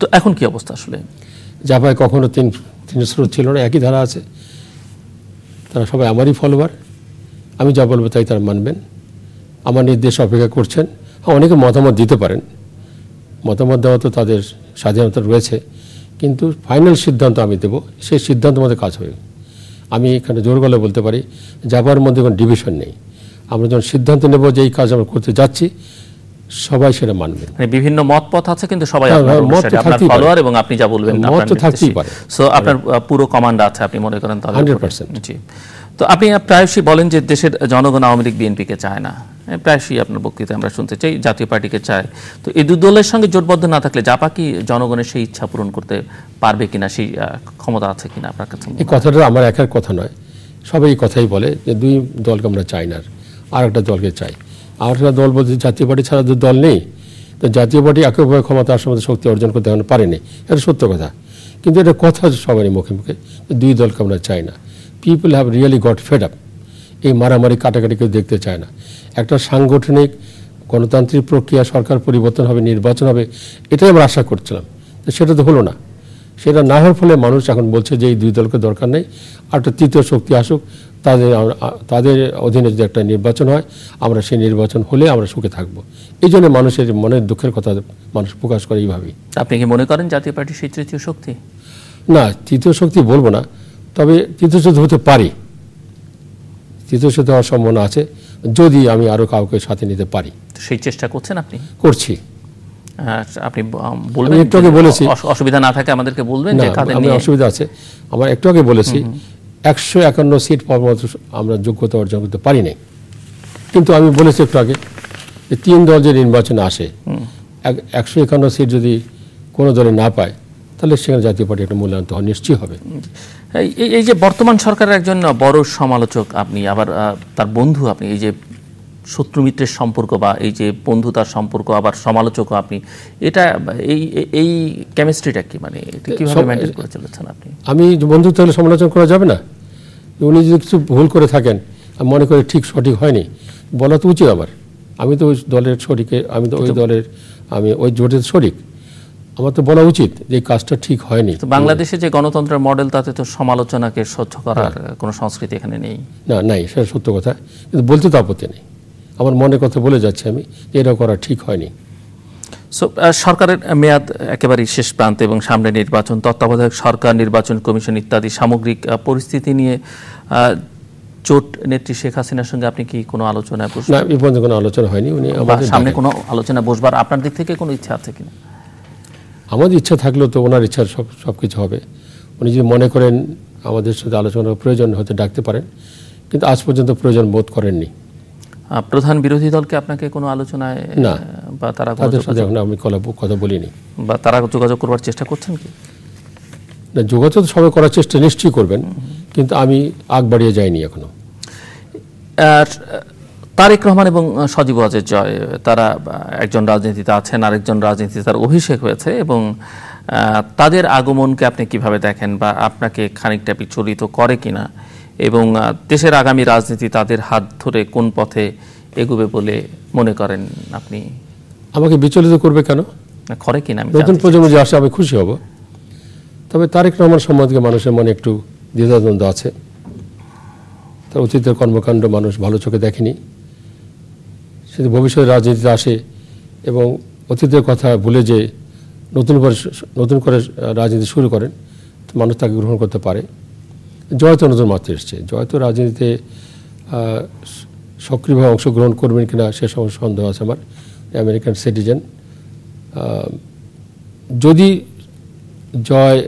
তো এখন কি অবস্থা আসলে জাপায় কখনো তিন তিন স্রোত ছিল না একই ধারা আছে তারা সবাই আমারই ফলোয়ার আমি যা বলবো তাই তারা মানবেন আমার নির্দেশ অপেক্ষা করছেন অনেকে মতামত দিতে পারেন মতামত দেওয়া তো তাদের স্বাধীনতা রয়েছে কিন্তু ফাইনাল সিদ্ধান্ত আমি দেব সেই সিদ্ধান্ত আমাদের কাজ হবে আমি এখানে জোর গলায় বলতে পারি যাবার মধ্যে কোনো ডিভিশন নেই আমরা যখন সিদ্ধান্ত নেব যে এই কাজ আমরা করতে যাচ্ছি সবাই সেটা মানবে মানে বিভিন্ন মত পথ আছে কিন্তু সবাই হ্যাঁ, আপনার হ্যাঁ, এবং আপনি যা বলবেন মত তো থাকতেই পারে সো আপনার পুরো কমান্ড আছে আপনি মনে করেন হান্ড্রেড পার্সেন্ট জি তো আপনি প্রায়শই বলেন যে দেশের জনগণ আওয়ামী লীগ বিএনপিকে চায় না প্রায়শই আপনার বক্তৃতা আমরা শুনতে চাই জাতীয় পার্টিকে চায় তো এই দু দলের সঙ্গে জোটবদ্ধ না থাকলে জাপা কি জনগণের সেই ইচ্ছা পূরণ করতে পারবে কিনা সেই ক্ষমতা আছে কিনা আপনার কাছে এই কথাটা আমার একার কথা নয় সবাই এই কথাই বলে যে দুই দলকে আমরা চাই না আর একটা দলকে চাই আর একটা দল বলতে জাতীয় পার্টি ছাড়া দল নেই তো জাতীয় পার্টি একেবারে ক্ষমতা আসার মধ্যে শক্তি অর্জন করতে পারেনি এটা সত্য কথা কিন্তু এটা কথা সবারই মুখে মুখে দুই দলকে আমরা চাই না people have really got fed up এই মারামারি কাটাকাটি কেউ দেখতে চায় না একটা সাংগঠনিক গণতান্ত্রিক প্রক্রিয়া সরকার পরিবর্তন হবে নির্বাচন হবে এটাই আমরা আশা করছিলাম সেটা তো হলো না সেটা না হওয়ার ফলে মানুষ এখন বলছে যে এই দুই দলকে দরকার নেই আর একটা তৃতীয় শক্তি আসুক তাদের তাদের অধীনে যদি একটা নির্বাচন হয় আমরা সেই নির্বাচন হলে আমরা সুখে থাকব এই জন্য মানুষের মনের দুঃখের কথা মানুষ প্রকাশ করে এইভাবেই আপনি কি মনে করেন জাতীয় পার্টি সেই তৃতীয় শক্তি না তৃতীয় শক্তি বলবো না তবে চিত্তশুদ্ধ হতে পারি চিত্তশুদ্ধ হওয়ার সম্ভাবনা আছে যদি আমি আরও কাউকে সাথে নিতে পারি সেই চেষ্টা করছেন আপনি করছি আপনি বলবেন একটু আগে বলেছি অসুবিধা না থাকে আমাদেরকে বলবেন যে কাদের নিয়ে অসুবিধা আছে আমার একটু আগে বলেছি একশো একান্ন সিট পর্যন্ত আমরা যোগ্যতা অর্জন করতে পারি নাই কিন্তু আমি বলেছি একটু আগে যে তিন দল যে নির্বাচনে আসে একশো একান্ন সিট যদি কোনো দলে না পায় তাহলে সেখানে জাতীয় পার্টি একটা মূল্যায়ন তখন নিশ্চয়ই হবে এই যে বর্তমান সরকারের একজন বড় সমালোচক আপনি আবার তার বন্ধু আপনি এই যে শত্রু মিত্রের সম্পর্ক বা এই যে বন্ধুতার সম্পর্ক আবার সমালোচকও আপনি এটা এই এই কেমিস্ট্রিটা কি মানে এটা কিভাবে মেনটেন করে চলেছেন আপনি আমি বন্ধুত্ব হলে সমালোচনা করা যাবে না উনি যদি কিছু ভুল করে থাকেন আমি মনে করি ঠিক সঠিক হয়নি বলা তো উচিত আবার আমি তো ওই দলের শরিকে আমি তো ওই দলের আমি ওই জোটের শরিক আমার তো বলা উচিত যে কাজটা ঠিক হয়নি বাংলাদেশে যে গণতন্ত্রের মডেল তাতে তো সমালোচনাকে সহ্য করার হ্যাঁ। কোনো সংস্কৃতি এখানে নেই না নাই সেটা সত্য কথা কিন্তু বলতে তো আপত্তি নেই আমার মনে কথা বলে যাচ্ছি আমি যে এটা করা ঠিক হয়নি সো সরকারের মেয়াদ একেবারেই শেষ প্রান্তে এবং সামনে নির্বাচন তত্ত্বাবধায়ক সরকার নির্বাচন কমিশন ইত্যাদি সামগ্রিক পরিস্থিতি নিয়ে চোট নেত্রী শেখ হাসিনার সঙ্গে আপনি কি কোনো আলোচনায় বসবেন না এই পর্যন্ত কোনো আলোচনা হয়নি উনি সামনে কোনো আলোচনা বসবার আপনার দিক থেকে কোনো ইচ্ছা আছে কিনা আমাদের ইচ্ছা থাকলেও তো ওনার ইচ্ছার সব সব কিছু হবে উনি যদি মনে করেন আমাদের সাথে আলোচনার প্রয়োজন হয়তো ডাকতে পারেন কিন্তু আজ পর্যন্ত প্রয়োজন বোধ করেননি প্রধান বিরোধী দলকে আপনাকে কোনো আলোচনায় না বা তারা তাদের সাথে এখন আমি কথা বলিনি বা তারা যোগাযোগ করবার চেষ্টা করছেন কি না যোগাযোগ সবে করার চেষ্টা নিশ্চয়ই করবেন কিন্তু আমি আগ বাড়িয়ে যাইনি এখনো আর তারেক রহমান এবং সজীব ওয়াজের জয় তারা একজন রাজনীতিতে আছেন আরেকজন রাজনীতিতে তার অভিষেক হয়েছে এবং তাদের আগমনকে আপনি কিভাবে দেখেন বা আপনাকে খানিকটা বিচলিত করে কিনা এবং দেশের আগামী রাজনীতি তাদের হাত ধরে কোন পথে এগুবে বলে মনে করেন আপনি আমাকে বিচলিত করবে কেন করে কিনা নতুন প্রজন্ম যে আসে আমি খুশি হব তবে তারেক রহমান সম্বন্ধে মানুষের মনে একটু দ্বিধাদ্বন্দ্ব আছে তার অতীতের কর্মকাণ্ড মানুষ ভালো চোখে দেখেনি সে ভবিষ্যৎ রাজনীতিতে আসে এবং অতীতের কথা ভুলে যে নতুন করে নতুন করে রাজনীতি শুরু করেন মানুষ তাকে গ্রহণ করতে পারে জয় তো নতুন মাত্রা এসছে জয় তো রাজনীতিতে সক্রিয়ভাবে অংশগ্রহণ করবেন কিনা সে সন্দেহ আছে আমার আমেরিকান সিটিজেন যদি জয়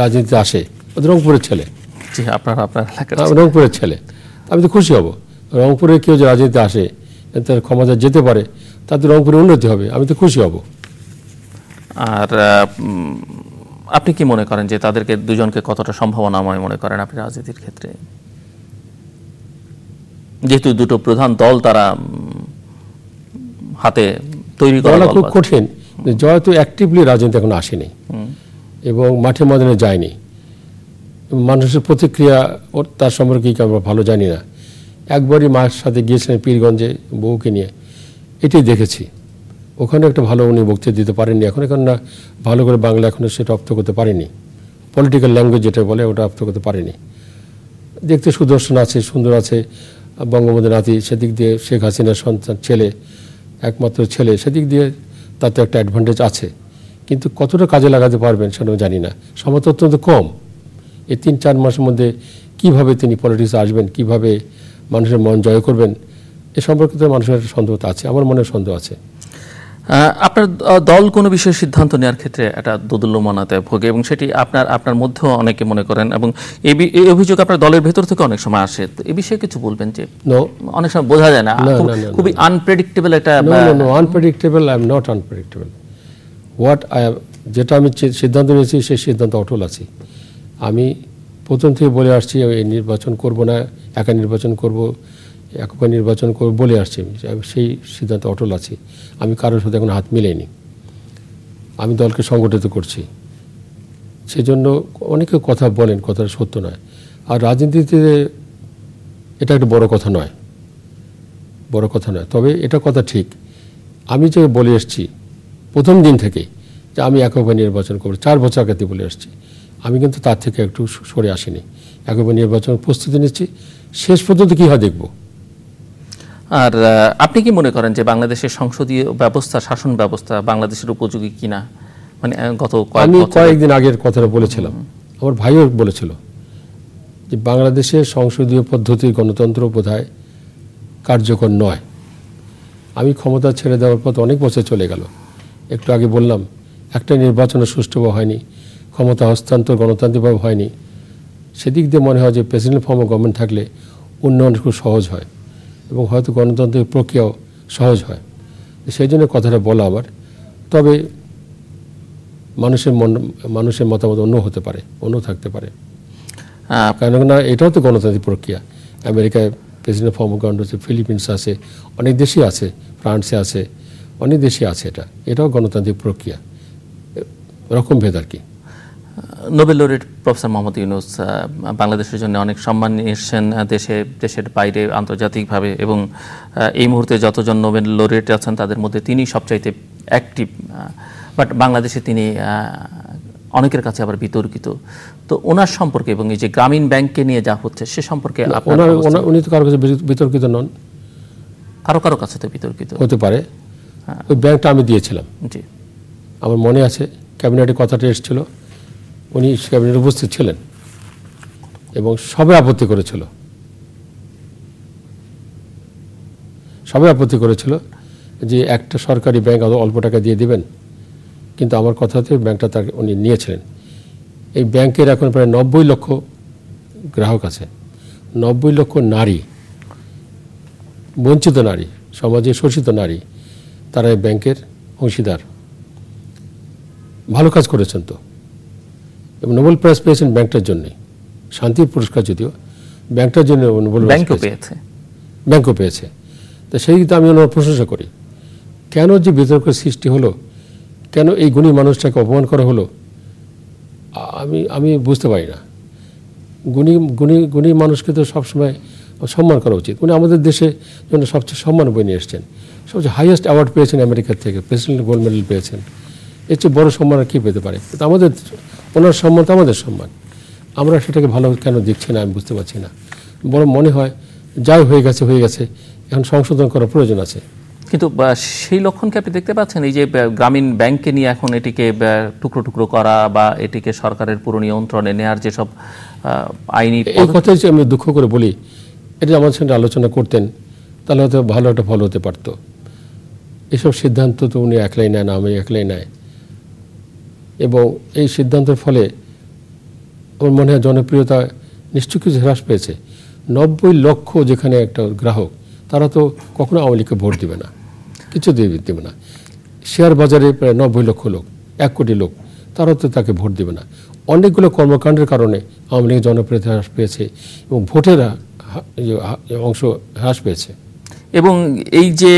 রাজনীতিতে আসে রংপুরের ছেলে আপনার আপনার রংপুরের ছেলে আমি তো খুশি হব রংপুরে কেউ যে রাজনীতিতে আসে তার ক্ষমতা যেতে পারে তাদের রংপুরে উন্নতি হবে আমি তো খুশি হব আর আপনি কি মনে করেন যে তাদেরকে দুজনকে কতটা সম্ভাবনা আমি মনে করেন আপনি রাজনীতির ক্ষেত্রে যেহেতু দুটো প্রধান দল তারা হাতে তৈরি করা খুব কঠিন জয় তো অ্যাক্টিভলি রাজনীতি এখন আসেনি এবং মাঠে ময়দানে যায়নি মানুষের প্রতিক্রিয়া তার সম্পর্কে আমরা ভালো জানি না একবারই মায়ের সাথে গিয়েছিলেন পীরগঞ্জে বউকে নিয়ে এটি দেখেছি ওখানে একটা ভালো উনি বক্তৃতা দিতে পারেননি এখন এখন না ভালো করে বাংলা এখনও সে রপ্ত করতে পারেনি পলিটিক্যাল ল্যাঙ্গুয়েজ যেটা বলে ওটা রপ্ত করতে পারেনি দেখতে সুদর্শন আছে সুন্দর আছে বঙ্গবন্ধু নাতি সেদিক দিয়ে শেখ হাসিনার সন্তান ছেলে একমাত্র ছেলে সেদিক দিয়ে তাতে একটা অ্যাডভান্টেজ আছে কিন্তু কতটা কাজে লাগাতে পারবেন সেটা জানি না সমর্থ অত্যন্ত কম এই তিন চার মাসের মধ্যে কিভাবে তিনি পলিটিক্সে আসবেন কিভাবে মানুষের মন জয় করবেন এ সম্পর্কিত মানুষের একটা সন্দেহ আছে আমার মনে সন্দেহ আছে আপনার দল কোনো বিষয়ে সিদ্ধান্ত নেওয়ার ক্ষেত্রে একটা মানাতে ভোগে এবং সেটি আপনার আপনার মধ্যেও অনেকে মনে করেন এবং এই অভিযোগ আপনার দলের ভেতর থেকে অনেক সময় আসে তো এ বিষয়ে কিছু বলবেন যে অনেক সময় বোঝা যায় না খুবই আনপ্রেডিক্টেবল একটা unpredictable I am not unpredictable what I যেটা আমি সিদ্ধান্ত নিয়েছি সেই সিদ্ধান্ত অটল আছি আমি প্রথম থেকে বলে আসছি এই নির্বাচন করব না একা নির্বাচন করব একবার নির্বাচন করব বলে আসছি আমি সেই সিদ্ধান্ত অটল আছি আমি কারোর সাথে এখন হাত মিলাইনি আমি দলকে সংগঠিত করছি সেজন্য অনেকে কথা বলেন কথাটা সত্য নয় আর রাজনীতিতে এটা একটা বড় কথা নয় বড় কথা নয় তবে এটা কথা ঠিক আমি যে বলে এসছি প্রথম দিন থেকে যে আমি এক নির্বাচন করবো চার বছর আগে বলে আসছি আমি কিন্তু তার থেকে একটু সরে আসিনি একেবারে নির্বাচন প্রস্তুতি নিচ্ছি শেষ পর্যন্ত কী হয় দেখব আর আপনি কি মনে করেন যে বাংলাদেশের সংসদীয় ব্যবস্থা শাসন ব্যবস্থা বাংলাদেশের উপযোগী কিনা মানে গত আমি কয়েকদিন আগের কথাটা বলেছিলাম আমার ভাইও বলেছিল যে বাংলাদেশের সংসদীয় পদ্ধতি গণতন্ত্র বোধহয় কার্যকর নয় আমি ক্ষমতা ছেড়ে দেওয়ার পর অনেক বছর চলে গেল একটু আগে বললাম একটা নির্বাচনে সুষ্ঠুভাবে হয়নি ক্ষমতা হস্তান্তর গণতান্ত্রিকভাবে হয়নি সেদিক দিয়ে মনে হয় যে প্রেসিডেন্ট ফর্ম গভর্নমেন্ট থাকলে উন্নয়ন খুব সহজ হয় এবং হয়তো গণতান্ত্রিক প্রক্রিয়াও সহজ হয় সেই জন্য কথাটা বলা আবার তবে মানুষের মন মানুষের মতামত অন্য হতে পারে অন্য থাকতে পারে কেননা এটাও তো গণতান্ত্রিক প্রক্রিয়া আমেরিকায় প্রেসিডেন্ট ফর্ম গভর্নমেন্ট হচ্ছে ফিলিপিন্স আছে অনেক দেশই আছে ফ্রান্সে আছে অনেক দেশই আছে এটা এটাও গণতান্ত্রিক প্রক্রিয়া রকম ভেদ আর কি Nobel laureate professor Mohammad Yunus বাংলাদেশের জন্য অনেক সম্মান নিয়ে এসছেন দেশে দেশের বাইরে আন্তর্জাতিকভাবে এবং এই মুহূর্তে যতজন নোবেল লরিট আছেন তাদের মধ্যে তিনি সবচাইতে অ্যাক্টিভ বাট বাংলাদেশে তিনি অনেকের কাছে আবার বিতর্কিত তো ওনার সম্পর্কে এবং এই যে গ্রামীণ ব্যাংককে নিয়ে যা হচ্ছে সে সম্পর্কে উনি তো কারো কাছে বিতর্কিত নন কারো কারো কাছে তো বিতর্কিত হতে পারে হ্যাঁ। ওই ব্যাংকটা আমি দিয়েছিলাম জি আমার মনে আছে ক্যাবিনেটে কথাটা এসেছিলো উনি ক্যাবিনেটে উপস্থিত ছিলেন এবং সবে আপত্তি করেছিল সবে আপত্তি করেছিল যে একটা সরকারি ব্যাংক অল্প টাকা দিয়ে দিবেন কিন্তু আমার কথাতে ব্যাংকটা তার উনি নিয়েছিলেন এই ব্যাংকের এখন প্রায় নব্বই লক্ষ গ্রাহক আছে নব্বই লক্ষ নারী বঞ্চিত নারী সমাজে শোষিত নারী তারা এই ব্যাংকের অংশীদার ভালো কাজ করেছেন তো এবং নোবেল প্রাইজ পেয়েছেন ব্যাংকটার জন্যে শান্তির পুরস্কার যদিও ব্যাংকটার জন্য নোবেল ব্যাংকও পেয়েছে ব্যাংকও পেয়েছে তো সেই কিন্তু আমি ওনার প্রশংসা করি কেন যে বিতর্কের সৃষ্টি হলো কেন এই গুণী মানুষটাকে অপমান করা হলো আমি আমি বুঝতে পারি না গুণী গুণী গুণী মানুষকে তো সবসময় সম্মান করা উচিত উনি আমাদের দেশে জন্য সবচেয়ে সম্মান বই নিয়ে এসছেন সবচেয়ে হাইয়েস্ট অ্যাওয়ার্ড পেয়েছেন আমেরিকার থেকে প্রেসিডেন্ট গোল্ড মেডেল পেয়েছেন এর চেয়ে বড় সম্মান আর কী পেতে পারে তো আমাদের ওনার সম্মান তো আমাদের সম্মান আমরা সেটাকে ভালো কেন দেখছি না আমি বুঝতে পারছি না বড় মনে হয় যাই হয়ে গেছে হয়ে গেছে এখন সংশোধন করার প্রয়োজন আছে কিন্তু সেই লক্ষণকে আপনি দেখতে পাচ্ছেন এই যে গ্রামীণ ব্যাংককে নিয়ে এখন এটিকে টুকরো টুকরো করা বা এটিকে সরকারের পুরো নিয়ন্ত্রণে নেওয়ার যেসব আইনি এই কথাই যে আমি দুঃখ করে বলি এটা আমার সঙ্গে আলোচনা করতেন তাহলে হয়তো ভালো একটা ফল হতে পারতো এসব সিদ্ধান্ত তো উনি একলাই নেয় না আমি একলাই নেয় এবং এই সিদ্ধান্তের ফলে আমার মনে হয় জনপ্রিয়তা নিশ্চয় কিছু হ্রাস পেয়েছে নব্বই লক্ষ যেখানে একটা গ্রাহক তারা তো কখনো আওয়ামী লীগকে ভোট দেবে না কিছু দিয়ে দেবে না শেয়ার বাজারে প্রায় নব্বই লক্ষ লোক এক কোটি লোক তারা তো তাকে ভোট দেবে না অনেকগুলো কর্মকাণ্ডের কারণে আওয়ামী লীগের জনপ্রিয়তা হ্রাস পেয়েছে এবং ভোটের ইয়ে, অংশ হ্রাস পেয়েছে এবং এই যে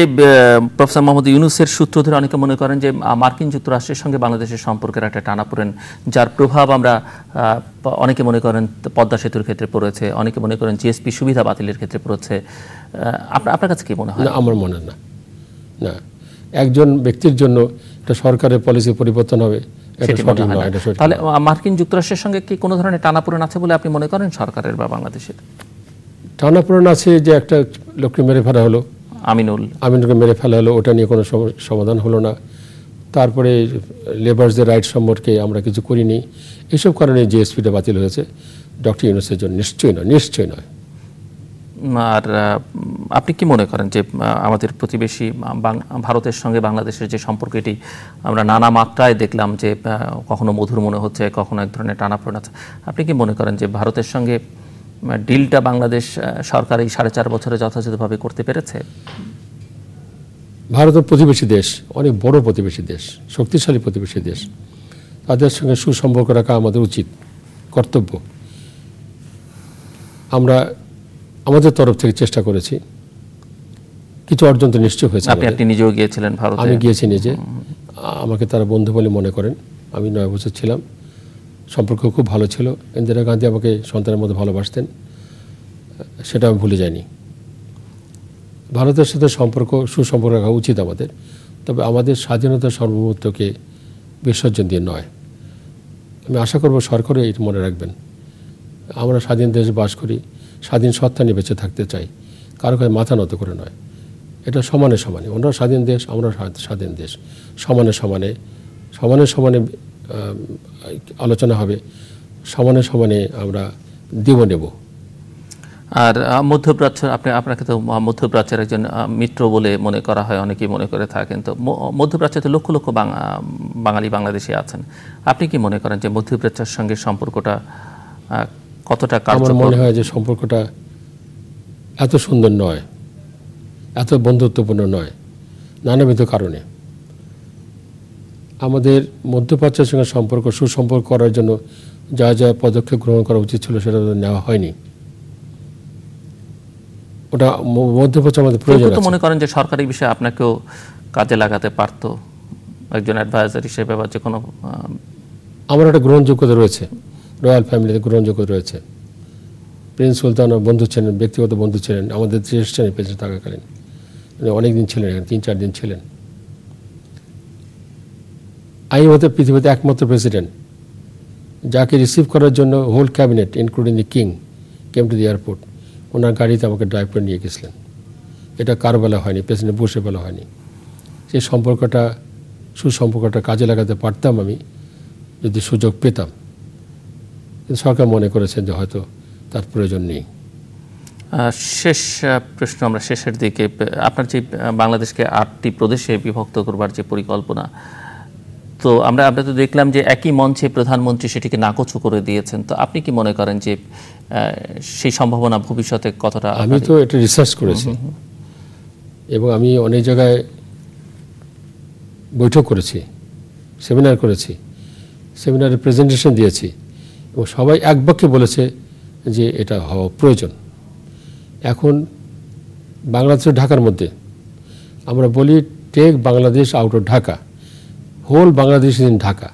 প্রফেসর মোহাম্মদ ইউনুসের সূত্র ধরে অনেকে মনে করেন যে মার্কিন যুক্তরাষ্ট্রের সঙ্গে বাংলাদেশের সম্পর্কের একটা টানাপোড়েন যার প্রভাব আমরা অনেকে মনে করেন পদ্মা সেতুর ক্ষেত্রে পড়েছে অনেকে মনে করেন জিএসপি সুবিধা বাতিলের ক্ষেত্রে পড়েছে আপনার আপনার কাছে কি মনে হয় আমার মনে না না একজন ব্যক্তির জন্য একটা সরকারের পলিসি পরিবর্তন হবে তাহলে মার্কিন যুক্তরাষ্ট্রের সঙ্গে কি কোনো ধরনের টানাপোড়েন আছে বলে আপনি মনে করেন সরকারের বা বাংলাদেশের টানাপোড়েন আছে যে একটা লোককে মেরে ফেলা হলো আমিনুল আমিনুলকে মেরে ফেলা হলো ওটা নিয়ে কোনো সমাধান হলো না তারপরে লেবার্সদের রাইট সম্পর্কে আমরা কিছু করিনি এসব কারণে জিএসপিটা বাতিল হয়েছে ডক্টর ইউনুসের জন্য নিশ্চয়ই নয় নিশ্চয়ই নয় আর আপনি কি মনে করেন যে আমাদের প্রতিবেশী ভারতের সঙ্গে বাংলাদেশের যে সম্পর্ক এটি আমরা নানা মাত্রায় দেখলাম যে কখনো মধুর মনে হচ্ছে কখনো এক ধরনের টানাপোড়েন আছে আপনি কি মনে করেন যে ভারতের সঙ্গে ডিলটা বাংলাদেশ সরকার এই সাড়ে চার বছরে যথাযথভাবে করতে পেরেছে ভারতের প্রতিবেশী দেশ অনেক বড় প্রতিবেশী দেশ শক্তিশালী প্রতিবেশী দেশ তাদের সঙ্গে সুসম্পর্ক রাখা আমাদের উচিত কর্তব্য আমরা আমাদের তরফ থেকে চেষ্টা করেছি কিছু অর্জন তো নিশ্চয় হয়েছে আপনি আপনি নিজেও গিয়েছিলেন ভারত আমি গিয়েছি নিজে আমাকে তারা বন্ধু বলে মনে করেন আমি নয় বছর ছিলাম সম্পর্ক খুব ভালো ছিল ইন্দিরা গান্ধী আমাকে সন্তানের মধ্যে ভালোবাসতেন সেটা আমি ভুলে যাইনি ভারতের সাথে সম্পর্ক সুসম্পর্ক রাখা উচিত আমাদের তবে আমাদের স্বাধীনতা সর্বমূর্তকে বিসর্জন দিয়ে নয় আমি আশা করব সরকারও এটা মনে রাখবেন আমরা স্বাধীন দেশ বাস করি স্বাধীন সত্তা নিয়ে বেঁচে থাকতে চাই কারো কাছে মাথা নত করে নয় এটা সমানে সমানে অন্য স্বাধীন দেশ আমরা স্বাধীন দেশ সমানে সমানে সমানে সমানে আলোচনা হবে সমানে সমানে আমরা দেব নেব আর মধ্যপ্রাচ্য আপনি আপনাকে তো মধ্যপ্রাচ্যের একজন মিত্র বলে মনে করা হয় অনেকেই মনে করে থাকেন তো মধ্যপ্রাচ্যে তো লক্ষ লক্ষ বাঙালি বাংলাদেশে আছেন আপনি কি মনে করেন যে মধ্যপ্রাচ্যের সঙ্গে সম্পর্কটা কতটা আমার মনে হয় যে সম্পর্কটা এত সুন্দর নয় এত বন্ধুত্বপূর্ণ নয় নানাবিধ কারণে আমাদের মধ্যপ্রাচ্যের সঙ্গে সম্পর্ক সুসম্পর্ক করার জন্য যা যা পদক্ষেপ গ্রহণ করা উচিত ছিল সেটা নেওয়া হয়নি ওটা মধ্যপ্রাচ্য আমাদের প্রয়োজন মনে করেন যে সরকারি বিষয়ে আপনাকেও কাজে লাগাতে পারত একজন অ্যাডভাইজার হিসেবে বা যে কোনো আমার একটা গ্রহণযোগ্যতা রয়েছে রয়্যাল ফ্যামিলিতে গ্রহণযোগ্যতা রয়েছে প্রিন্স সুলতান বন্ধু ছিলেন ব্যক্তিগত বন্ধু ছিলেন আমাদের দেশ ছিলেন প্রেসিডেন্ট থাকাকালীন অনেক দিন ছিলেন তিন চার দিন ছিলেন আইএম হতে পৃথিবীতে একমাত্র প্রেসিডেন্ট যাকে রিসিভ করার জন্য whole cabinet including the king came to the airport ওনার গাড়িতে আমাকে ড্রাইভ করে নিয়ে গেছিলেন এটা কার বেলা হয়নি প্রেসিডেন্ট বসে বেলা হয়নি সেই সম্পর্কটা সুসম্পর্কটা কাজে লাগাতে পারতাম আমি যদি সুযোগ পেতাম কিন্তু সরকার মনে করেছেন যে হয়তো তার প্রয়োজন নেই শেষ প্রশ্ন আমরা শেষের দিকে আপনার যে বাংলাদেশকে আটটি প্রদেশে বিভক্ত করবার যে পরিকল্পনা তো আমরা আমরা তো দেখলাম যে একই মঞ্চে প্রধানমন্ত্রী সেটিকে নাকচ করে দিয়েছেন তো আপনি কি মনে করেন যে সেই সম্ভাবনা ভবিষ্যতে কতটা আমি তো এটা রিসার্চ করেছি এবং আমি অনেক জায়গায় বৈঠক করেছি সেমিনার করেছি সেমিনারে প্রেজেন্টেশন দিয়েছি এবং সবাই এক বাক্যে বলেছে যে এটা হওয়া প্রয়োজন এখন বাংলাদেশ ঢাকার মধ্যে আমরা বলি take Bangladesh out of Dhaka whole Bangladesh in Dhaka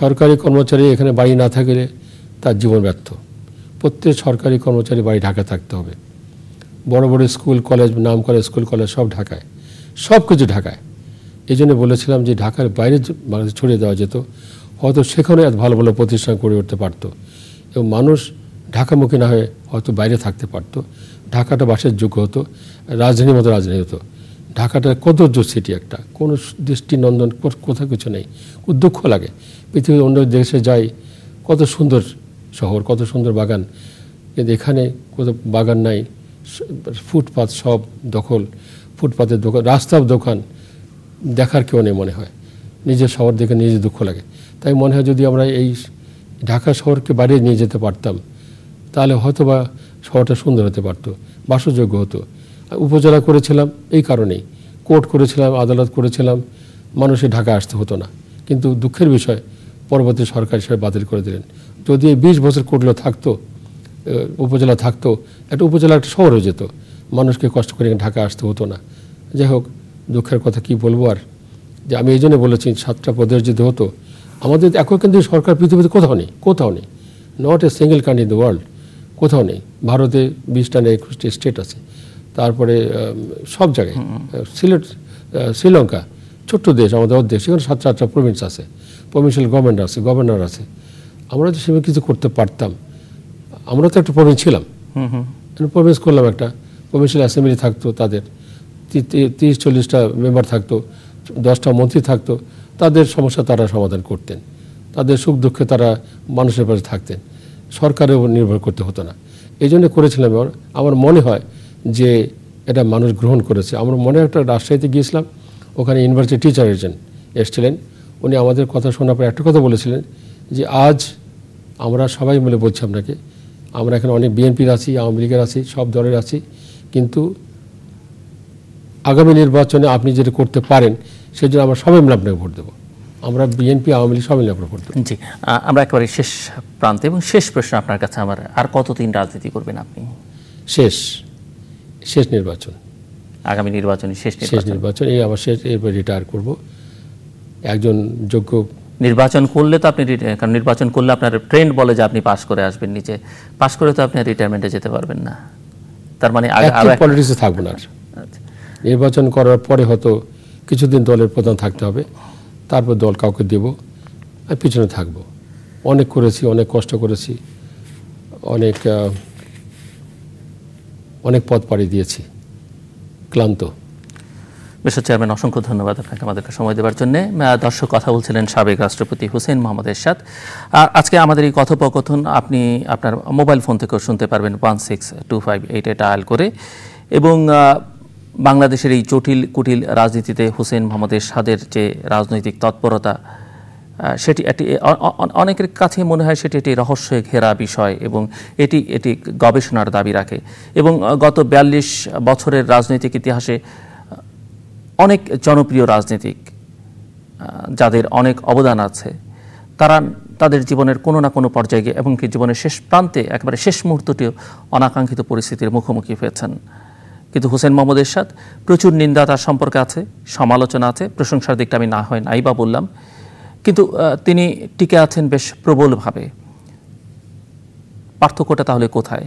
সরকারি কর্মচারী এখানে বাড়ি না থাকলে তার জীবন ব্যর্থ প্রত্যেক সরকারি কর্মচারী বাড়ি ঢাকা থাকতে হবে বড় বড় স্কুল কলেজ নাম করে স্কুল কলেজ সব ঢাকায় সব কিছু ঢাকায় এই জন্য বলেছিলাম যে ঢাকার বাইরে বাংলাদেশ ছড়িয়ে দেওয়া যেত হয়তো সেখানে এত ভালো ভালো প্রতিষ্ঠান করে উঠতে পারতো এবং মানুষ ঢাকামুখী না হয়ে হয়তো বাইরে থাকতে পারতো ঢাকাটা বাসের যোগ্য হতো রাজধানীর মতো রাজধানী হতো ঢাকাটা কদর্য সিটি একটা কোনো দৃষ্টিনন্দন কোথাও কিছু নেই খুব দুঃখ লাগে পৃথিবীর অন্য দেশে যাই কত সুন্দর শহর কত সুন্দর বাগান কিন্তু এখানে কত বাগান নাই ফুটপাথ সব দখল ফুটপাথের দোকান রাস্তার দোকান দেখার কেউ নেই মনে হয় নিজের শহর দেখে নিজে দুঃখ লাগে তাই মনে হয় যদি আমরা এই ঢাকা শহরকে বাইরে নিয়ে যেতে পারতাম তাহলে হয়তো বা শহরটা সুন্দর হতে পারতো বাসযোগ্য হতো উপজেলা করেছিলাম এই কারণেই কোর্ট করেছিলাম আদালত করেছিলাম মানুষের ঢাকা আসতে হতো না কিন্তু দুঃখের বিষয় পরবর্তী সরকার হিসেবে বাতিল করে দিলেন যদি এই বিশ বছর কোর্টগুলো থাকতো উপজেলা থাকতো একটা উপজেলা একটা শহর হয়ে যেত মানুষকে কষ্ট করে ঢাকা আসতে হতো না যাই হোক দুঃখের কথা কি বলবো আর যে আমি এই জন্য বলেছি সাতটা প্রদেশ যদি হতো আমাদের এখন কিন্তু সরকার পৃথিবীতে কোথাও নেই কোথাও নেই not a single country in the world কোথাও নেই ভারতে বিশটা না একুশটি স্টেট আছে তারপরে সব জায়গায় সিলেট শ্রীলঙ্কা ছোট্ট দেশ আমাদের অর্ধেক সেখানে সাতটা আটটা প্রভিন্স আছে প্রভিন্সিয়াল গভর্নমেন্ট আছে গভর্নর আছে আমরা তো সেভাবে কিছু করতে পারতাম আমরা তো একটা প্রভিন্স ছিলাম প্রভিন্স করলাম একটা প্রভিন্সিয়াল অ্যাসেম্বলি থাকতো তাদের তিরিশ চল্লিশটা মেম্বার থাকতো দশটা মন্ত্রী থাকতো তাদের সমস্যা তারা সমাধান করতেন তাদের সুখ দুঃখে তারা মানুষের পাশে থাকতেন সরকারের উপর নির্ভর করতে হতো না এই জন্য করেছিলাম আমার মনে হয় যে এটা মানুষ গ্রহণ করেছে আমরা মনে একটা রাজশাহীতে গিয়েছিলাম ওখানে ইউনিভার্সিটি টিচার একজন এসছিলেন উনি আমাদের কথা শোনার পর একটা কথা বলেছিলেন যে আজ আমরা সবাই মিলে বলছি আপনাকে আমরা এখানে অনেক বিএনপির আছি আওয়ামী লীগের আছি সব দলের আছি কিন্তু আগামী নির্বাচনে আপনি যেটা করতে পারেন সেই জন্য আমরা সবাই মিলে আপনাকে ভোট দেবো আমরা বিএনপি আওয়ামী লীগ সবাই মিলে আপনার ভোট দেবো জি আমরা একেবারে শেষ প্রান্তে এবং শেষ প্রশ্ন আপনার কাছে আমার আর কতদিন রাজনীতি করবেন আপনি শেষ শেষ নির্বাচন আগামী নির্বাচন শেষ শেষ নির্বাচন এই আবার শেষ এরপর রিটায়ার করব একজন যোগ্য নির্বাচন করলে তো আপনি কারণ নির্বাচন করলে আপনার ট্রেন্ড বলে যে আপনি পাশ করে আসবেন নিচে পাশ করে তো আপনি রিটায়ারমেন্টে যেতে পারবেন না তার মানে পলিটিক্সে থাকবো না আচ্ছা। নির্বাচন করার পরে হয়তো কিছুদিন দলের প্রধান থাকতে হবে তারপর দল কাউকে দেব আর পিছনে থাকবো অনেক করেছি অনেক কষ্ট করেছি অনেক অনেক পথ পাড়ি দিয়েছি ক্লান্ত বিশ্ব চেয়ারম্যান অসংখ্য ধন্যবাদ আপনাকে আমাদেরকে সময় দেওয়ার জন্য দর্শক কথা বলছিলেন সাবেক রাষ্ট্রপতি হুসেন মোহাম্মদ এরশাদ আজকে আমাদের এই কথোপকথন আপনি আপনার মোবাইল ফোন থেকেও শুনতে পারবেন ওয়ান সিক্স টু ফাইভ এইটে ডায়াল করে এবং বাংলাদেশের এই জটিল কুটিল রাজনীতিতে হুসেন মোহাম্মদ এরশাদের যে রাজনৈতিক তৎপরতা সেটি একটি অনেকের কাছে মনে হয় সেটি একটি রহস্য ঘেরা বিষয় এবং এটি এটি গবেষণার দাবি রাখে এবং গত বিয়াল্লিশ বছরের রাজনৈতিক ইতিহাসে অনেক জনপ্রিয় রাজনীতিক যাদের অনেক অবদান আছে তারা তাদের জীবনের কোনো না কোনো পর্যায়ে গিয়ে এবং জীবনের শেষ প্রান্তে একেবারে শেষ মুহূর্তটিও অনাকাঙ্ক্ষিত পরিস্থিতির মুখোমুখি হয়েছেন কিন্তু হোসেন মোহাম্মদ এরশাদ প্রচুর নিন্দা তার সম্পর্কে আছে সমালোচনা আছে প্রশংসার দিকটা আমি না হয় নাই বা বললাম কিন্তু তিনি টিকে আছেন বেশ প্রবলভাবে পার্থক্যটা তাহলে কোথায়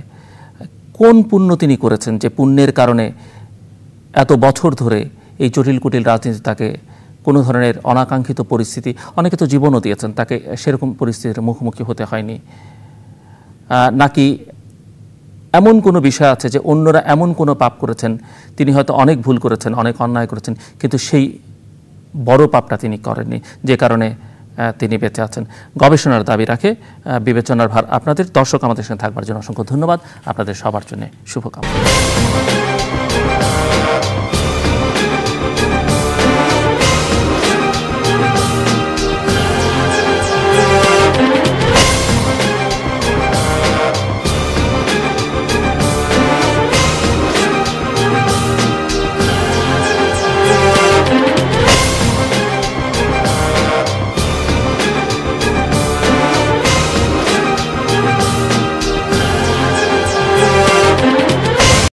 কোন পুণ্য তিনি করেছেন যে পুণ্যের কারণে এত বছর ধরে এই জটিল কুটিল রাজনীতি তাকে কোনো ধরনের অনাকাঙ্ক্ষিত পরিস্থিতি অনেকে তো জীবনও দিয়েছেন তাকে সেরকম পরিস্থিতির মুখোমুখি হতে হয়নি নাকি এমন কোনো বিষয় আছে যে অন্যরা এমন কোনো পাপ করেছেন তিনি হয়তো অনেক ভুল করেছেন অনেক অন্যায় করেছেন কিন্তু সেই বড় পাপটা তিনি করেননি যে কারণে তিনি বেঁচে আছেন গবেষণার দাবি রাখে বিবেচনার ভার আপনাদের দর্শক আমাদের সঙ্গে থাকবার জন্য অসংখ্য ধন্যবাদ আপনাদের সবার জন্য শুভকামনা